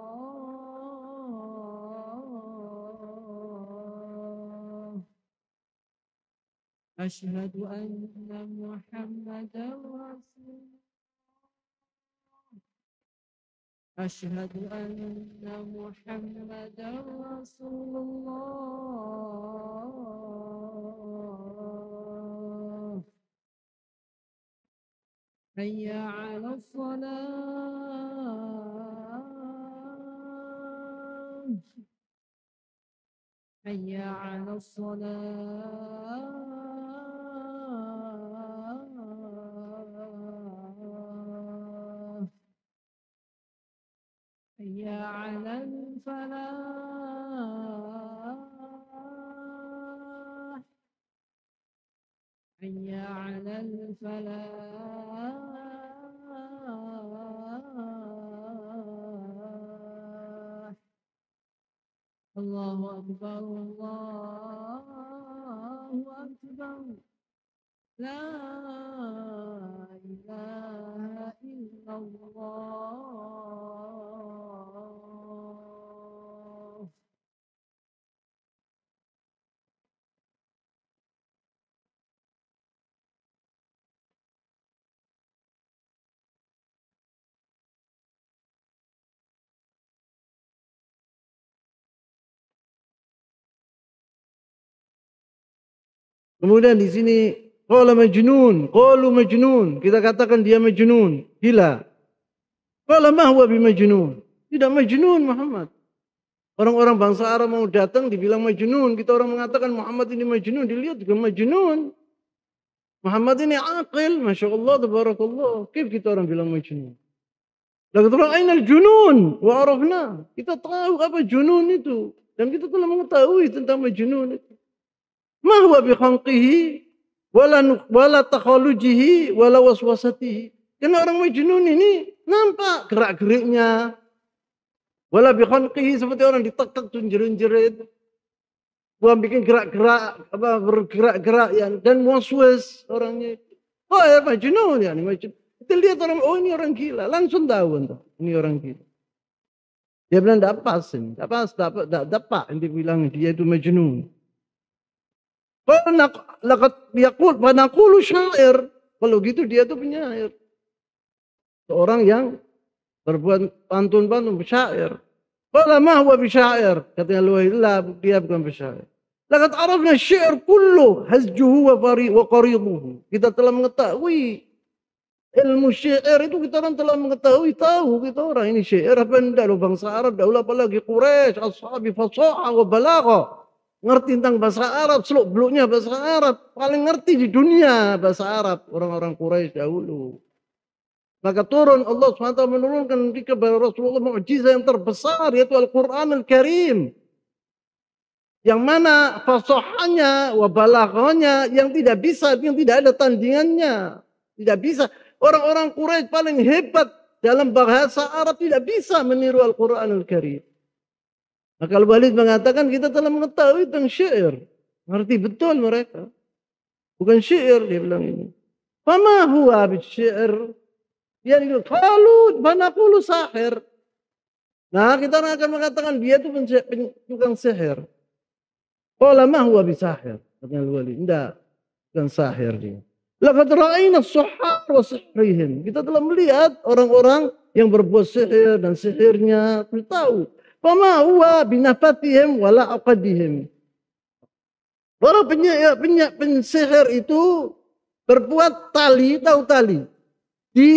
أشهد أن محمدا رسول الله أشهد أن محمدا رسول الله حي على الصلاة حي على الصلاة الفلاح حي على الفلاح الله أكبر الله أكبر لا Kemudian di sini qala majnun, qalu majnun. Kita katakan dia majnun, gila. Qala ma huwa bimajnun. Tidak majnun Muhammad. Orang-orang bangsa Arab mau datang dibilang majnun. Kita orang mengatakan Muhammad ini majnun, dilihat juga majnun. Muhammad ini akil, Masya Allah, tabarakallah. Kif kita orang bilang majnun. Lagi kita bilang, Aina junun, wa arafna. Kita tahu apa junun itu. Dan kita telah mengetahui tentang majnun itu. Ma huwa bihanqihi wala wala takhalujihi wala waswasatihi. Karena orang majnun ini nampak gerak-geriknya. Wala bihanqihi seperti orang ditekek junjer-junjerit. Bukan bikin gerak-gerak apa bergerak-gerak yang dan waswas orangnya. Oh, ya majnun ya, majnun. Kita lihat orang oh ini orang gila, langsung tahu entah. ini orang gila. Dia bilang tidak pas ini, tidak pas, tidak dapat, tidak dapat. Dia dia itu majnun panakulu syair. Kalau gitu dia tuh penyair. Seorang yang berbuat pantun-pantun syair. Kalau mah huwa bisyair. Katanya loh ilah, dia bukan bisyair. Lakat arafna syair kullu hazjuhu wa, fari, wa qariduhu. Kita telah mengetahui ilmu syair itu kita kan telah mengetahui tahu kita orang ini syair apa yang lo bangsa Arab dahulu apalagi Quraisy ashabi fasaha wa balagha ngerti tentang bahasa Arab, seluk beluknya bahasa Arab, paling ngerti di dunia bahasa Arab orang-orang Quraisy dahulu. Maka turun Allah SWT menurunkan kepada Rasulullah mukjizat yang terbesar yaitu Al-Quran Al-Karim. Yang mana fasohannya, wabalahannya, yang tidak bisa, yang tidak ada tandingannya. Tidak bisa. Orang-orang Quraisy paling hebat dalam bahasa Arab tidak bisa meniru Al-Quran Al-Karim. Maka Al-Walid mengatakan kita telah mengetahui tentang syair. Ngerti betul mereka. Bukan syair dia bilang ini. Fama huwa itu Yani qalu banaqulu sahir. Nah, kita akan mengatakan dia itu tukang sihir. Qala ma huwa sahir Katanya Al-Walid, enggak. Bukan sahir dia. Laqad ra'ayna suhar wa sihrihim. Kita telah melihat orang-orang yang berbuat sihir dan sihirnya. Kita tahu Fama huwa binafatihim wala aqadihim. Para penyair, eh, penyair, pensihir itu berbuat tali, tahu tali. Di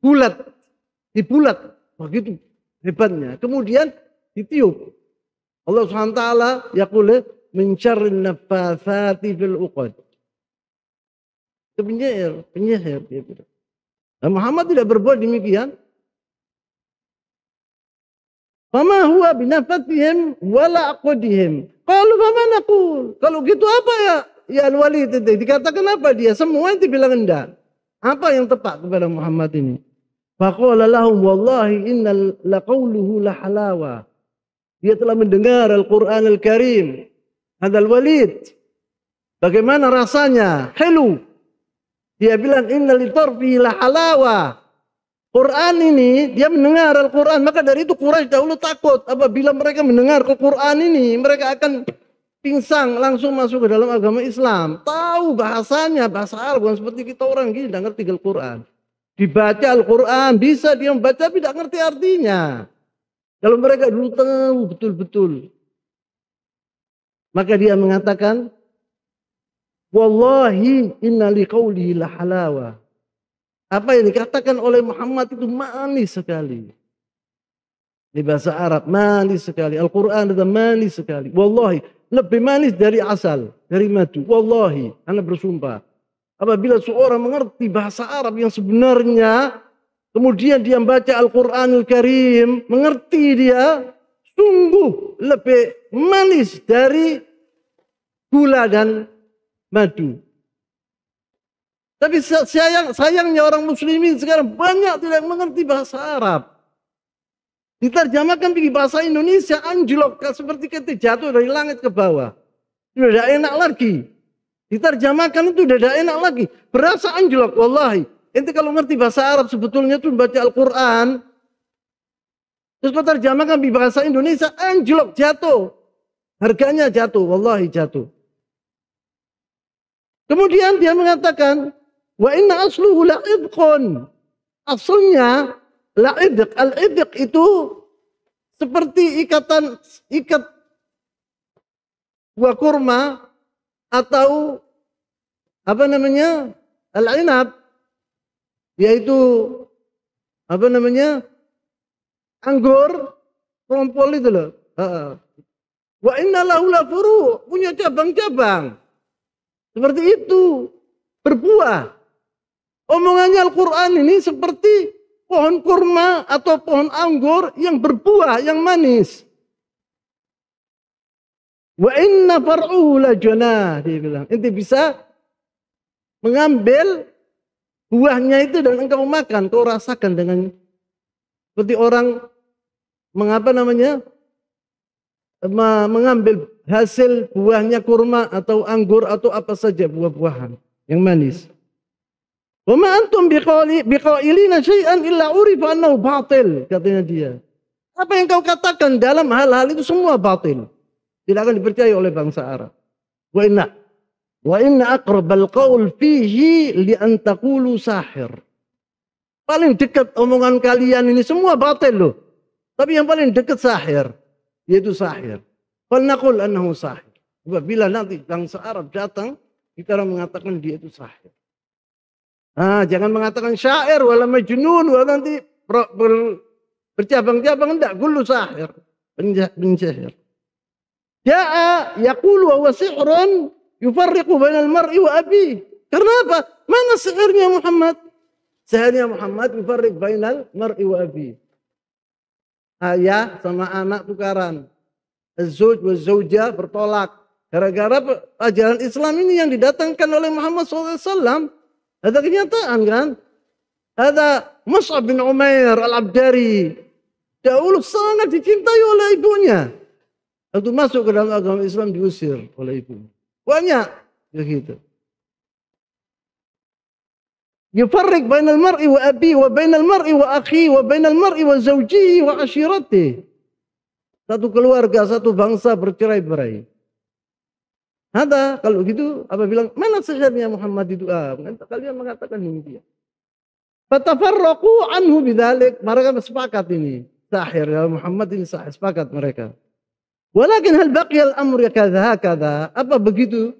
bulat. Di bulat. Begitu hebatnya. Kemudian ditiup. Allah SWT yakule mencari nafasati fil uqad. Itu penyihir. penyihir. Nah, Muhammad tidak berbuat demikian. Fama huwa binafatihim wala aqdihim. Qalu fama naqul? Kalau gitu apa ya? Ya al-wali dikatakan apa dia? Semua dibilang enggak. Apa yang tepat kepada Muhammad ini? Faqala lahum wallahi innal laqawluhu la halawa. Dia telah mendengar Al-Qur'an Al-Karim. Hadal Walid. Bagaimana rasanya? Hello, Dia bilang innal litarfi la halawa. Quran ini, dia mendengar Al-Quran. Maka dari itu Quraisy dahulu takut. Apabila mereka mendengar Al-Quran ini, mereka akan pingsang langsung masuk ke dalam agama Islam. Tahu bahasanya, bahasa Arab. Bukan seperti kita orang gini, tidak ngerti Al-Quran. Dibaca Al-Quran, bisa dia membaca, tapi tidak ngerti artinya. Kalau mereka dulu tahu betul-betul. Maka dia mengatakan, Wallahi inna liqaulihi lahalawa. Apa yang dikatakan oleh Muhammad itu manis sekali. Di bahasa Arab manis sekali. Al-Quran itu manis sekali. Wallahi lebih manis dari asal, dari madu. Wallahi, anda bersumpah. Apabila seorang mengerti bahasa Arab yang sebenarnya, kemudian dia membaca Al-Quranul Karim, mengerti dia, sungguh lebih manis dari gula dan madu. Tapi sayang, sayangnya orang muslimin sekarang banyak tidak mengerti bahasa Arab. Diterjemahkan di bahasa Indonesia anjlok seperti kita jatuh dari langit ke bawah. sudah Tidak enak lagi. Diterjemahkan itu sudah tidak enak lagi. Berasa anjlok wallahi. Ente kalau ngerti bahasa Arab sebetulnya itu baca Al-Qur'an terus kau terjemahkan di bahasa Indonesia anjlok jatuh. Harganya jatuh, wallahi jatuh. Kemudian dia mengatakan, Wa inna asluhu la'idqun. Asalnya la'idq. Al-idq itu seperti ikatan ikat buah kurma atau apa namanya? Al-inab yaitu apa namanya? anggur kelompol itu loh. Wa inna lahu furu punya cabang-cabang. Seperti itu berbuah. Omongannya Al-Quran ini seperti pohon kurma atau pohon anggur yang berbuah, yang manis. Wa inna far'uhu lajana, dia bilang. Inti bisa mengambil buahnya itu dan engkau makan, kau rasakan dengan seperti orang mengapa namanya mengambil hasil buahnya kurma atau anggur atau apa saja buah-buahan yang manis. Wama antum biqaili biqailina syai'an illa urifa annahu batil, katanya dia. Apa yang kau katakan dalam hal-hal itu semua batil. Tidak akan dipercaya oleh bangsa Arab. Wa inna wa inna aqrabal qaul fihi li an taqulu sahir. Paling dekat omongan kalian ini semua batil loh. Tapi yang paling dekat sahir, yaitu sahir. Falnaqul annahu sahir. Bila nanti bangsa Arab datang, kita orang mengatakan dia itu sahir. Ah, jangan mengatakan syair wala majnun wala nanti bercabang-cabang enggak kullu sahir. Penjahat. Ja'a yaqulu wa huwa sihrun yufarriqu bainal mar'i wa abih. Karena apa? Mana sihirnya Muhammad? Sihirnya Muhammad yufarriq bainal mar'i wa abih. Ayah ya, sama anak tukaran. Zuj wa zauja bertolak. Gara-gara ajaran Islam ini yang didatangkan oleh Muhammad SAW ada kenyataan kan? Ada Mus'ab bin Umair al-Abdari. Dahulu sangat dicintai oleh ibunya. Waktu masuk ke dalam agama Islam diusir oleh ibunya. Banyak begitu. bainal mar'i wa akhi wa bainal mar'i wa zawjihi wa ashirati. Satu keluarga, satu bangsa bercerai-berai. Hada, kalau gitu apa bilang mana sejarahnya Muhammad itu? Ah, kan kalian mengatakan demikian. Fatafarraqu anhu bidzalik. Mereka sepakat ini. Sahir ya Muhammad ini sahir sepakat mereka. Walakin hal baqiya al ya kadha kadha. Apa begitu?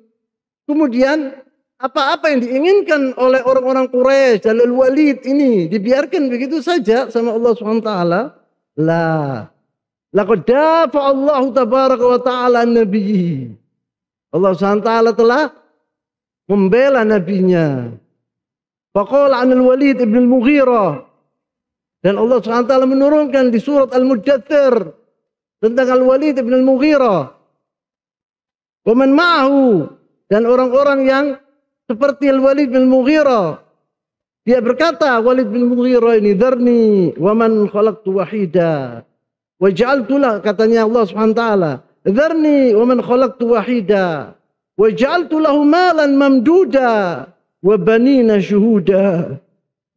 Kemudian apa-apa yang diinginkan oleh orang-orang Quraisy dan Walid ini dibiarkan begitu saja sama Allah Subhanahu lah taala? La. Laqad dafa Allahu tabaraka wa taala nabiyyi Allah SWT telah membela nabinya. Faqala anil Walid ibn al-Mughirah. Dan Allah SWT menurunkan di surat Al-Mujathir tentang Al-Walid ibn al-Mughirah. Waman ma'ahu dan orang-orang yang seperti Al-Walid bin Mughirah. Dia berkata, Walid bin Mughirah ini darni waman khalaqtu wahida. Waj'altulah katanya Allah Swt. ذرني ومن خلقت وحيدا وجعلت له مالا ممدودا وبنين شهودا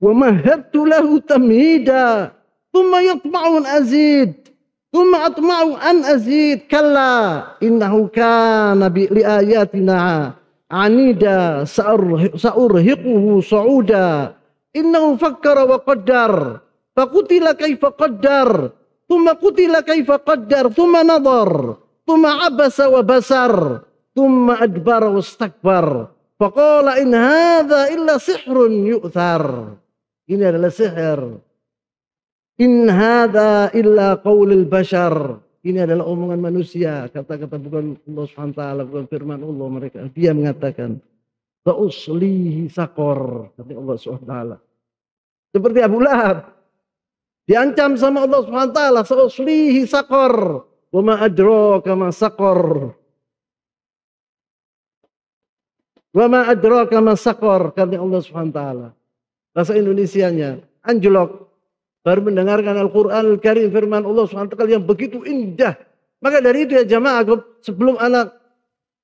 ومهدت له تمهيدا ثم يطمع أن أزيد ثم أطمع أن أزيد كلا إنه كان لآياتنا عنيدا سأرهقه صعودا إنه فكر وقدر فقتل كيف قدر ثم قتل كيف قدر ثم نظر Tuma abasa wa basar. Tuma adbar wa stakbar. Faqala in hadha illa sihrun yu'thar. Ini adalah sihir. In hadha illa qawlil bashar. Ini adalah omongan manusia. Kata-kata bukan Allah SWT, bukan firman Allah mereka. Dia mengatakan, Ta'uslihi sakor. Kata Allah SWT. Seperti Abu Lahab. Diancam sama Allah SWT. Ta'uslihi sakor. Wa ma adraka ma saqar. Wa ma adraka ma saqar kata Allah Subhanahu wa taala. Bahasa Indonesianya anjlok baru mendengarkan Al-Qur'an Al-Karim firman Allah Subhanahu wa taala yang begitu indah. Maka dari itu ya jamaah sebelum anak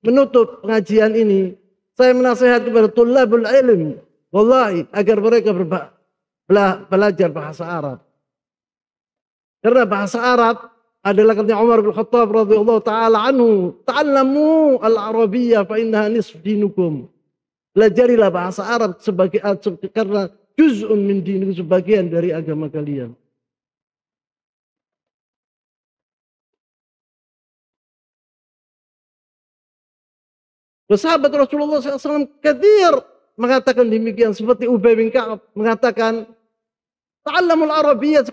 menutup pengajian ini saya menasihat kepada tulabul ilm wallahi agar mereka berba, bela, belajar bahasa Arab. Karena bahasa Arab adalah katanya Umar bin Khattab radhiyallahu taala anhu, "Ta'allamu al-Arabiyya fa innaha nisf dinukum." Belajarlah bahasa Arab sebagai karena juz'un min dinikum sebagian dari agama kalian. Sahabat Rasulullah SAW Ketir mengatakan demikian seperti Ubay bin Ka'ab mengatakan ta'allamul arabiyyah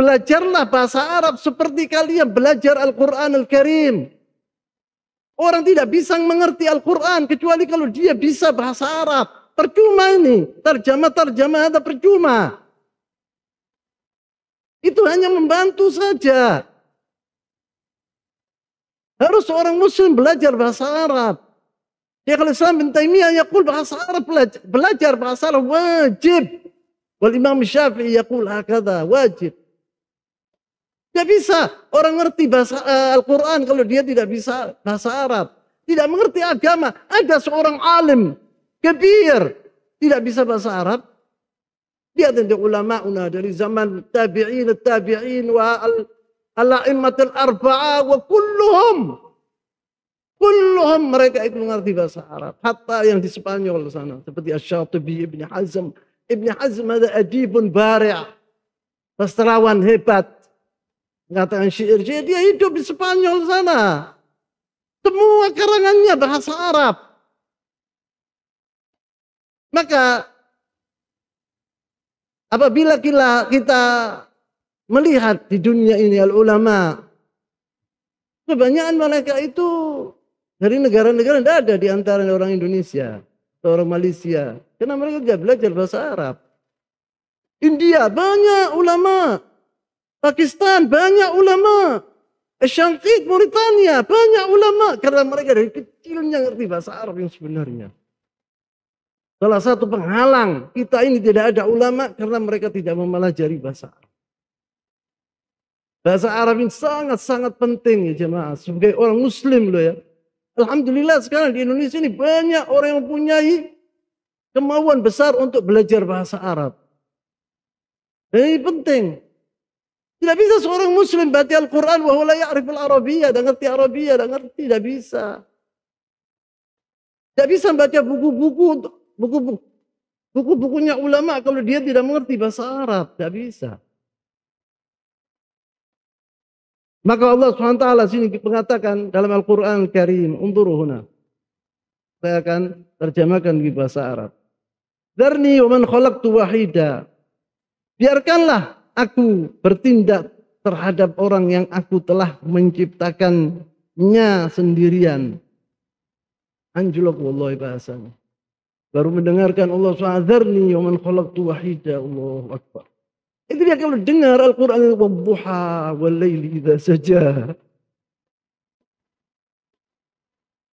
Belajarlah bahasa Arab seperti kalian belajar Al-Quran Al-Karim. Orang tidak bisa mengerti Al-Quran kecuali kalau dia bisa bahasa Arab. Percuma ini. Terjemah-terjemah ada percuma. Itu hanya membantu saja. Harus seorang muslim belajar bahasa Arab. Ya kalau Islam bin Taimiyah yaqul bahasa Arab belajar, belajar bahasa Arab wajib. Wal Imam Syafi'i yaqul hakadha wajib. Gak bisa. Orang ngerti bahasa uh, Al-Quran kalau dia tidak bisa bahasa Arab. Tidak mengerti agama. Ada seorang alim, kebir, tidak bisa bahasa Arab. Dia tentu ulama una dari zaman tabi'in, tabi'in wa al al arba'a wa kulluhum. Kulluhum mereka itu mengerti bahasa Arab. Hatta yang di Spanyol sana. Seperti Asyatubi Ibn Hazm. Ibn Hazm ada adibun bari'ah. Sastrawan hebat mengatakan syair-syair, dia hidup di Spanyol sana. Semua karangannya bahasa Arab. Maka apabila kita, kita melihat di dunia ini al-ulama, kebanyakan mereka itu dari negara-negara tidak ada di antara orang Indonesia atau orang Malaysia. Karena mereka tidak belajar bahasa Arab. India banyak ulama Pakistan banyak ulama. Syangkit, Mauritania banyak ulama. Karena mereka dari kecilnya ngerti bahasa Arab yang sebenarnya. Salah satu penghalang kita ini tidak ada ulama karena mereka tidak mempelajari bahasa Arab. Bahasa Arab ini sangat-sangat penting ya jemaah. Sebagai orang muslim loh ya. Alhamdulillah sekarang di Indonesia ini banyak orang yang mempunyai kemauan besar untuk belajar bahasa Arab. Dan ini penting. Tidak bisa seorang muslim baca Al-Quran wa la ya'riful Arabiya, dan ngerti Arabiya, dan ngerti. Tidak bisa. Tidak bisa baca buku-buku buku buku-bukunya buku ulama kalau dia tidak mengerti bahasa Arab. Tidak bisa. Maka Allah SWT sini mengatakan dalam Al-Quran karim Unduruhuna. Saya akan terjemahkan di bahasa Arab. Darni wa man khalaqtu wahida. Biarkanlah aku bertindak terhadap orang yang aku telah menciptakannya sendirian. Anjlok wallahi bahasanya. Baru mendengarkan Allah SWT, Yaman khalaqtu wahida, Allah Akbar. Itu dia kalau dengar Al-Quran, Wadduha walayli idha saja.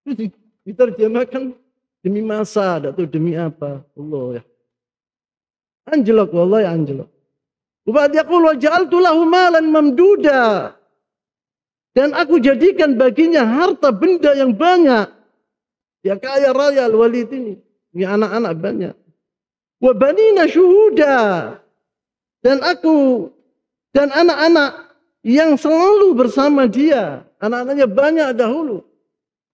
Itu diterjemahkan demi masa, atau demi apa. Allah ya. Anjlok, wallahi anjlok. Wa yaqulu ja'altu lahu malan mamduda. Dan aku jadikan baginya harta benda yang banyak. ya kaya raya al-Walid ini. Punya anak-anak banyak. Wa banina syuhuda. Dan aku dan anak-anak yang selalu bersama dia. Anak-anaknya banyak dahulu.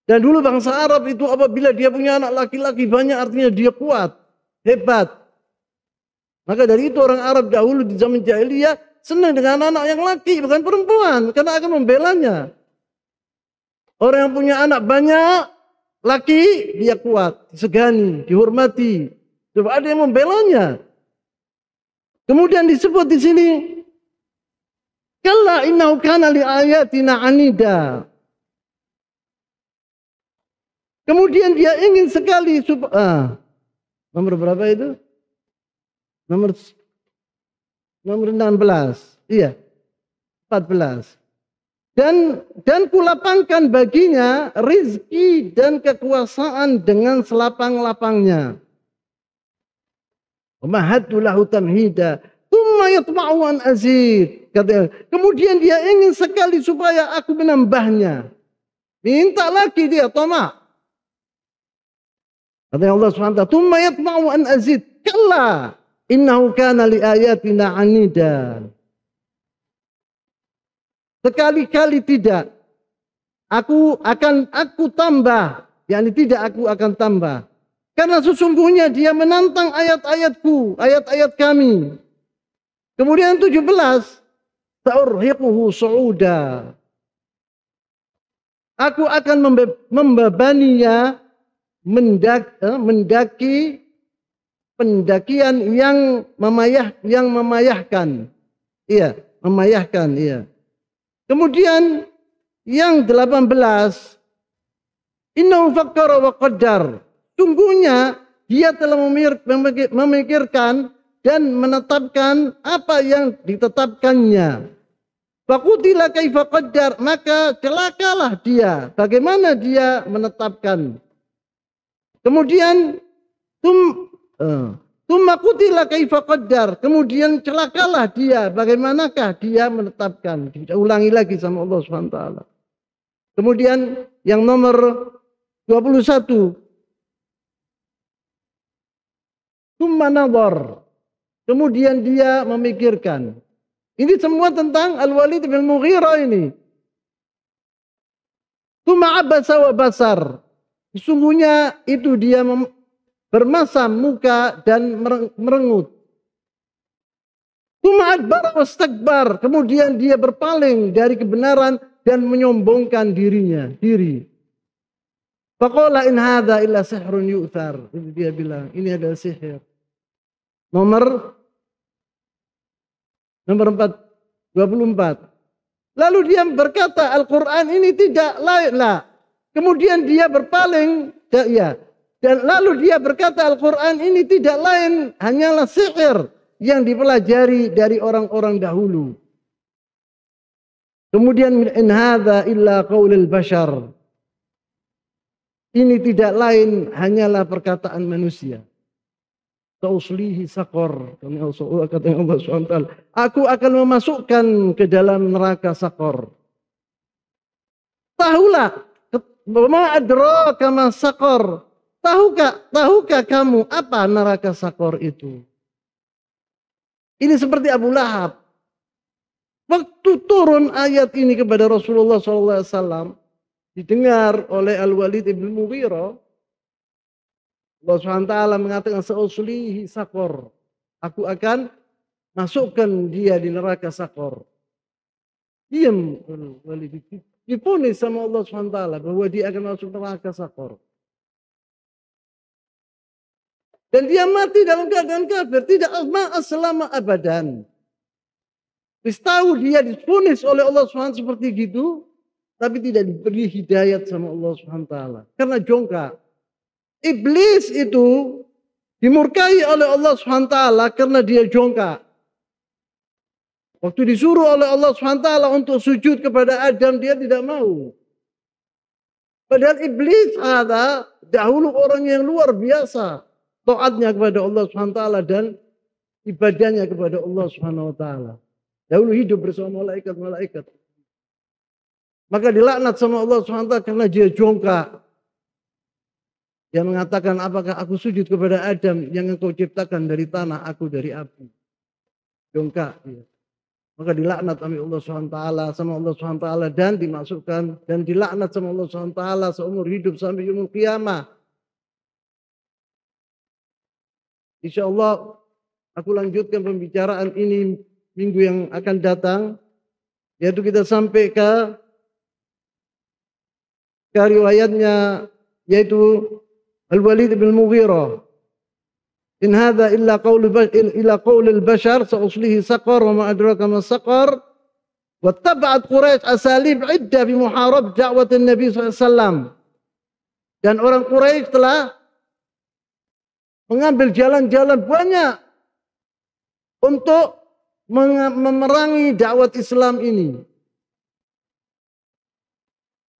Dan dulu bangsa Arab itu apabila dia punya anak laki-laki banyak artinya dia kuat, hebat. Maka dari itu orang Arab dahulu di zaman jahiliyah senang dengan anak yang laki bukan perempuan karena akan membelanya. Orang yang punya anak banyak laki dia kuat, disegani, dihormati. Coba ada yang membelanya. Kemudian disebut di sini Kalla innahu kana li ayatina anida. Kemudian dia ingin sekali supaya ah, nomor berapa itu? Nomor nomor 16. Iya. 14. Dan dan kulapangkan baginya rizki dan kekuasaan dengan selapang-lapangnya. Mahatulahu tamhida. Tumma yatma'u an azid. Kata, kemudian dia ingin sekali supaya aku menambahnya. Minta lagi dia toma Kata Allah SWT, Tumma yatma'u an azid. kalah Innahu kana li ayatina anida. Sekali-kali tidak. Aku akan aku tambah. Yang tidak aku akan tambah. Karena sesungguhnya dia menantang ayat-ayatku, ayat-ayat kami. Kemudian 17, ta'urhiquhu su'uda. Aku akan membebaninya eh, mendaki pendakian yang memayah yang memayahkan. Iya, memayahkan, iya. Kemudian yang 18 Innahu faqara wa qaddar. Sungguhnya dia telah memikirkan dan menetapkan apa yang ditetapkannya. Fakutilah kaifa qaddar, maka celakalah dia. Bagaimana dia menetapkan? Kemudian Eh. Tuma kutila kaifa qaddar. Kemudian celakalah dia. Bagaimanakah dia menetapkan? Ulangi lagi sama Allah SWT. Kemudian yang nomor 21. Tumma nazar. Kemudian dia memikirkan. Ini semua tentang Al-Walid bin Mughira ini. Tuma abasa wa basar. Sesungguhnya itu dia bermasam muka dan merengut. Tuma'at wastakbar. Kemudian dia berpaling dari kebenaran dan menyombongkan dirinya, diri. Pakola in hadza illa sihrun yu'thar. Dia bilang, ini adalah sihir. Nomor nomor 4 24. Lalu dia berkata, Al-Qur'an ini tidak layak. Kemudian dia berpaling, ya, iya. Dan lalu dia berkata Al-Quran ini tidak lain hanyalah sihir yang dipelajari dari orang-orang dahulu. Kemudian in hadza illa qaulul bashar. Ini tidak lain hanyalah perkataan manusia. Tauslihi sakor. Kami kata Allah SWT. Aku akan memasukkan ke dalam neraka sakor. Tahulah. Ma adraka ma sakor. Tahukah, tahukah kamu apa neraka sakor itu? Ini seperti Abu Lahab. Waktu turun ayat ini kepada Rasulullah SAW, didengar oleh Al-Walid ibn Mughira, Allah SWT mengatakan, Seuslihi sakor. Aku akan masukkan dia di neraka sakor. Diam Al-Walid. Dipunis sama Allah SWT bahwa dia akan masuk neraka sakor. Dan dia mati dalam keadaan kafir. Tidak ma'as selama abadan. Terus tahu dia difonis oleh Allah SWT seperti gitu. Tapi tidak diberi hidayat sama Allah SWT. Karena jongkak. Iblis itu dimurkai oleh Allah SWT karena dia jongkak. Waktu disuruh oleh Allah SWT untuk sujud kepada Adam, dia tidak mau. Padahal iblis ada dahulu orang yang luar biasa taatnya kepada Allah Subhanahu taala dan ibadahnya kepada Allah Subhanahu wa taala. Dahulu hidup bersama malaikat-malaikat. Maka dilaknat sama Allah Subhanahu taala karena dia jongkak. Dia mengatakan, apakah aku sujud kepada Adam yang engkau ciptakan dari tanah, aku dari api. Jongkak. Ya. Maka dilaknat sama Allah SWT, sama Allah SWT dan dimasukkan dan dilaknat sama Allah SWT seumur hidup sampai umur kiamat Insya Allah aku lanjutkan pembicaraan ini minggu yang akan datang. Yaitu kita sampai ke, ke riwayatnya yaitu Al-Walid bin Mughirah. In hadha illa qawl illa qawl al-bashar sa'uslihi saqar wa ma ma saqar wa tab'at Quraisy asalib idda bi muharab da'wat nabi saw Dan orang Quraisy telah mengambil jalan-jalan banyak untuk memerangi dakwah Islam ini.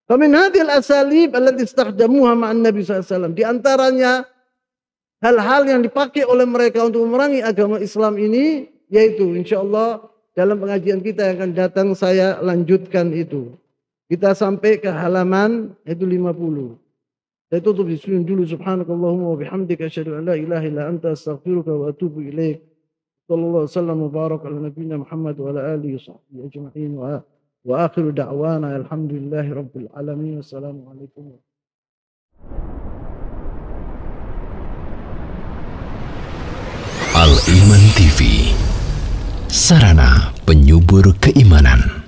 kami hadil asalib alat istakhdamuha ma'an Nabi SAW. Di antaranya hal-hal yang dipakai oleh mereka untuk memerangi agama Islam ini yaitu insya Allah dalam pengajian kita yang akan datang saya lanjutkan itu. Kita sampai ke halaman itu 50. تطلب جل سبحانك اللهم وبحمدك أشهد أن لا إله إلا أنت أستغفرك وأتوب إليك صلى الله وسلم وبارك على نبينا محمد وعلى آله وصحبه أجمعين وآخر دعوانا الحمد لله رب العالمين والسلام عليكم Al Iman TV Sarana penyubur keimanan